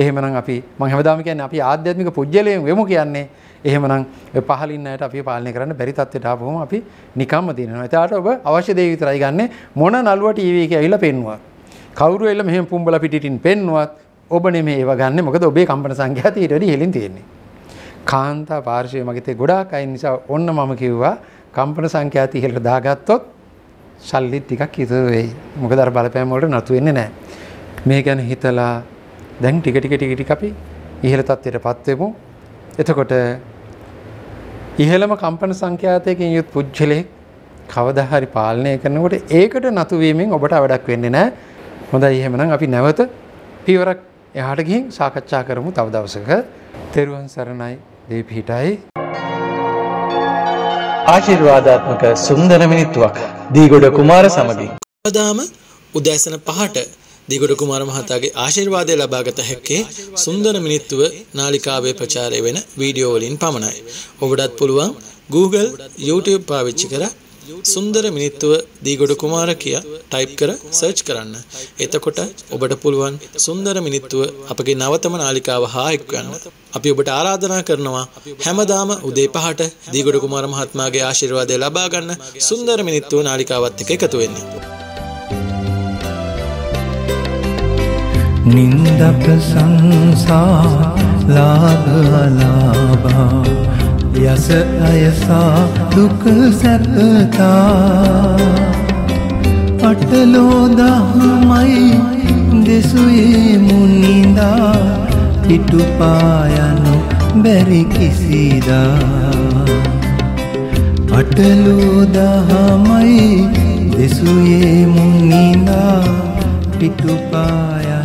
එහෙමනම් අපි මම හැමදාම කියන්නේ අපි ආධ්‍යාත්මික පුජ්‍යලයෙන් වෙමු කියන්නේ. එහෙමනම් ඔය පහලින් අයට අපි පාලනය කරන්න බැරි තත්ත්වයට ආපුවම අපි නිකම්ම දිනනවා. එතකොට ඔබ අවශ්‍ය දේ විතරයි ගන්නෙ මොන නළුව ටීවී එකේ ඇවිල්ලා පෙන්නුවා. කවුරු එල්ල මෙහෙම පුඹලා පිටිටින් පෙන්නුවත් ඔබ නෙමෙයි ඒව ගන්නෙ. මොකද ඔබේ කම්පන සංඛ්‍යාත ඊට වැඩි හෙලින් තියෙන්නේ. කාන්තා පාර්ශවයේ මගිතේ ගොඩාක් අය නිසා ඔන්න මම කිව්වා කම්පන සංඛ්‍යාත ඉහළට දාගත්තොත් සල්ලිත් ටිකක් ඉතුරු වෙයි. මොකද අර බලපෑම වලට නතු වෙන්නේ නැහැ. මේ ගැන හිතලා දැන් ටික ටික ටික ටික අපි ඉහළ තත්ත්වයටපත් වෙමු. එතකොට ඉහළම කම්පන සංඛ්‍යාතයකින් යුත් පුජ්‍යලෙක් කවදා හරි පාලනය කරනකොට ඒකට නතු වීමෙන් ඔබට අවඩක් වෙන්නේ නැහැ. හොඳයි එහෙමනම් අපි නැවත පියවරක් එහාට ගිහින් සාකච්ඡා කරමු තව දවසක. තෙරුවන් සරණයි දේපීඨයි ආශිර්වාදාත්මක සුන්දර මිනිත්තුවක් දීගොඩ කුමාර සමගින්. ප්‍රදාම උදෑසන පහට දිගොඩ කුමාර මහතාගේ ආශිර්වාදය ලබාගත හැක්කේ සුන්දර මිනිත්තුව නාලිකාවේ ප්‍රචාරය වෙන වීඩියෝවලින් පමණයි. ඔබටත් පුළුවන් Google YouTube පාවිච්චි කර සුන්දර මිනිත්තුව දීගොඩ කුමාර කියා ටයිප් කර සර්ච් කරන්න. එතකොට ඔබට පුළුවන් සුන්දර මිනිත්තුව අපගේ නවතම නාලිකාව හා එක්වන්න. අපි ඔබට ආරාධනා කරනවා හැමදාම උදේ පහට දීගොඩ කුමාර මහත්මාගේ ආශිර්වාදය ලබා ගන්න සුන්දර මිනිත්තුව නාලිකාවත් එක්ක එකතු වෙන්න. නින්ද ප්‍රසංසා ලාභ ලාභා යස අයසා දුක සැපතා අටලෝ දහමයි දෙසුයේ මුනිදා හිටුපායනු බැරි කිසිදා අටලෝ දහමයි දෙසුයේ මුනිදා හිටුපායනු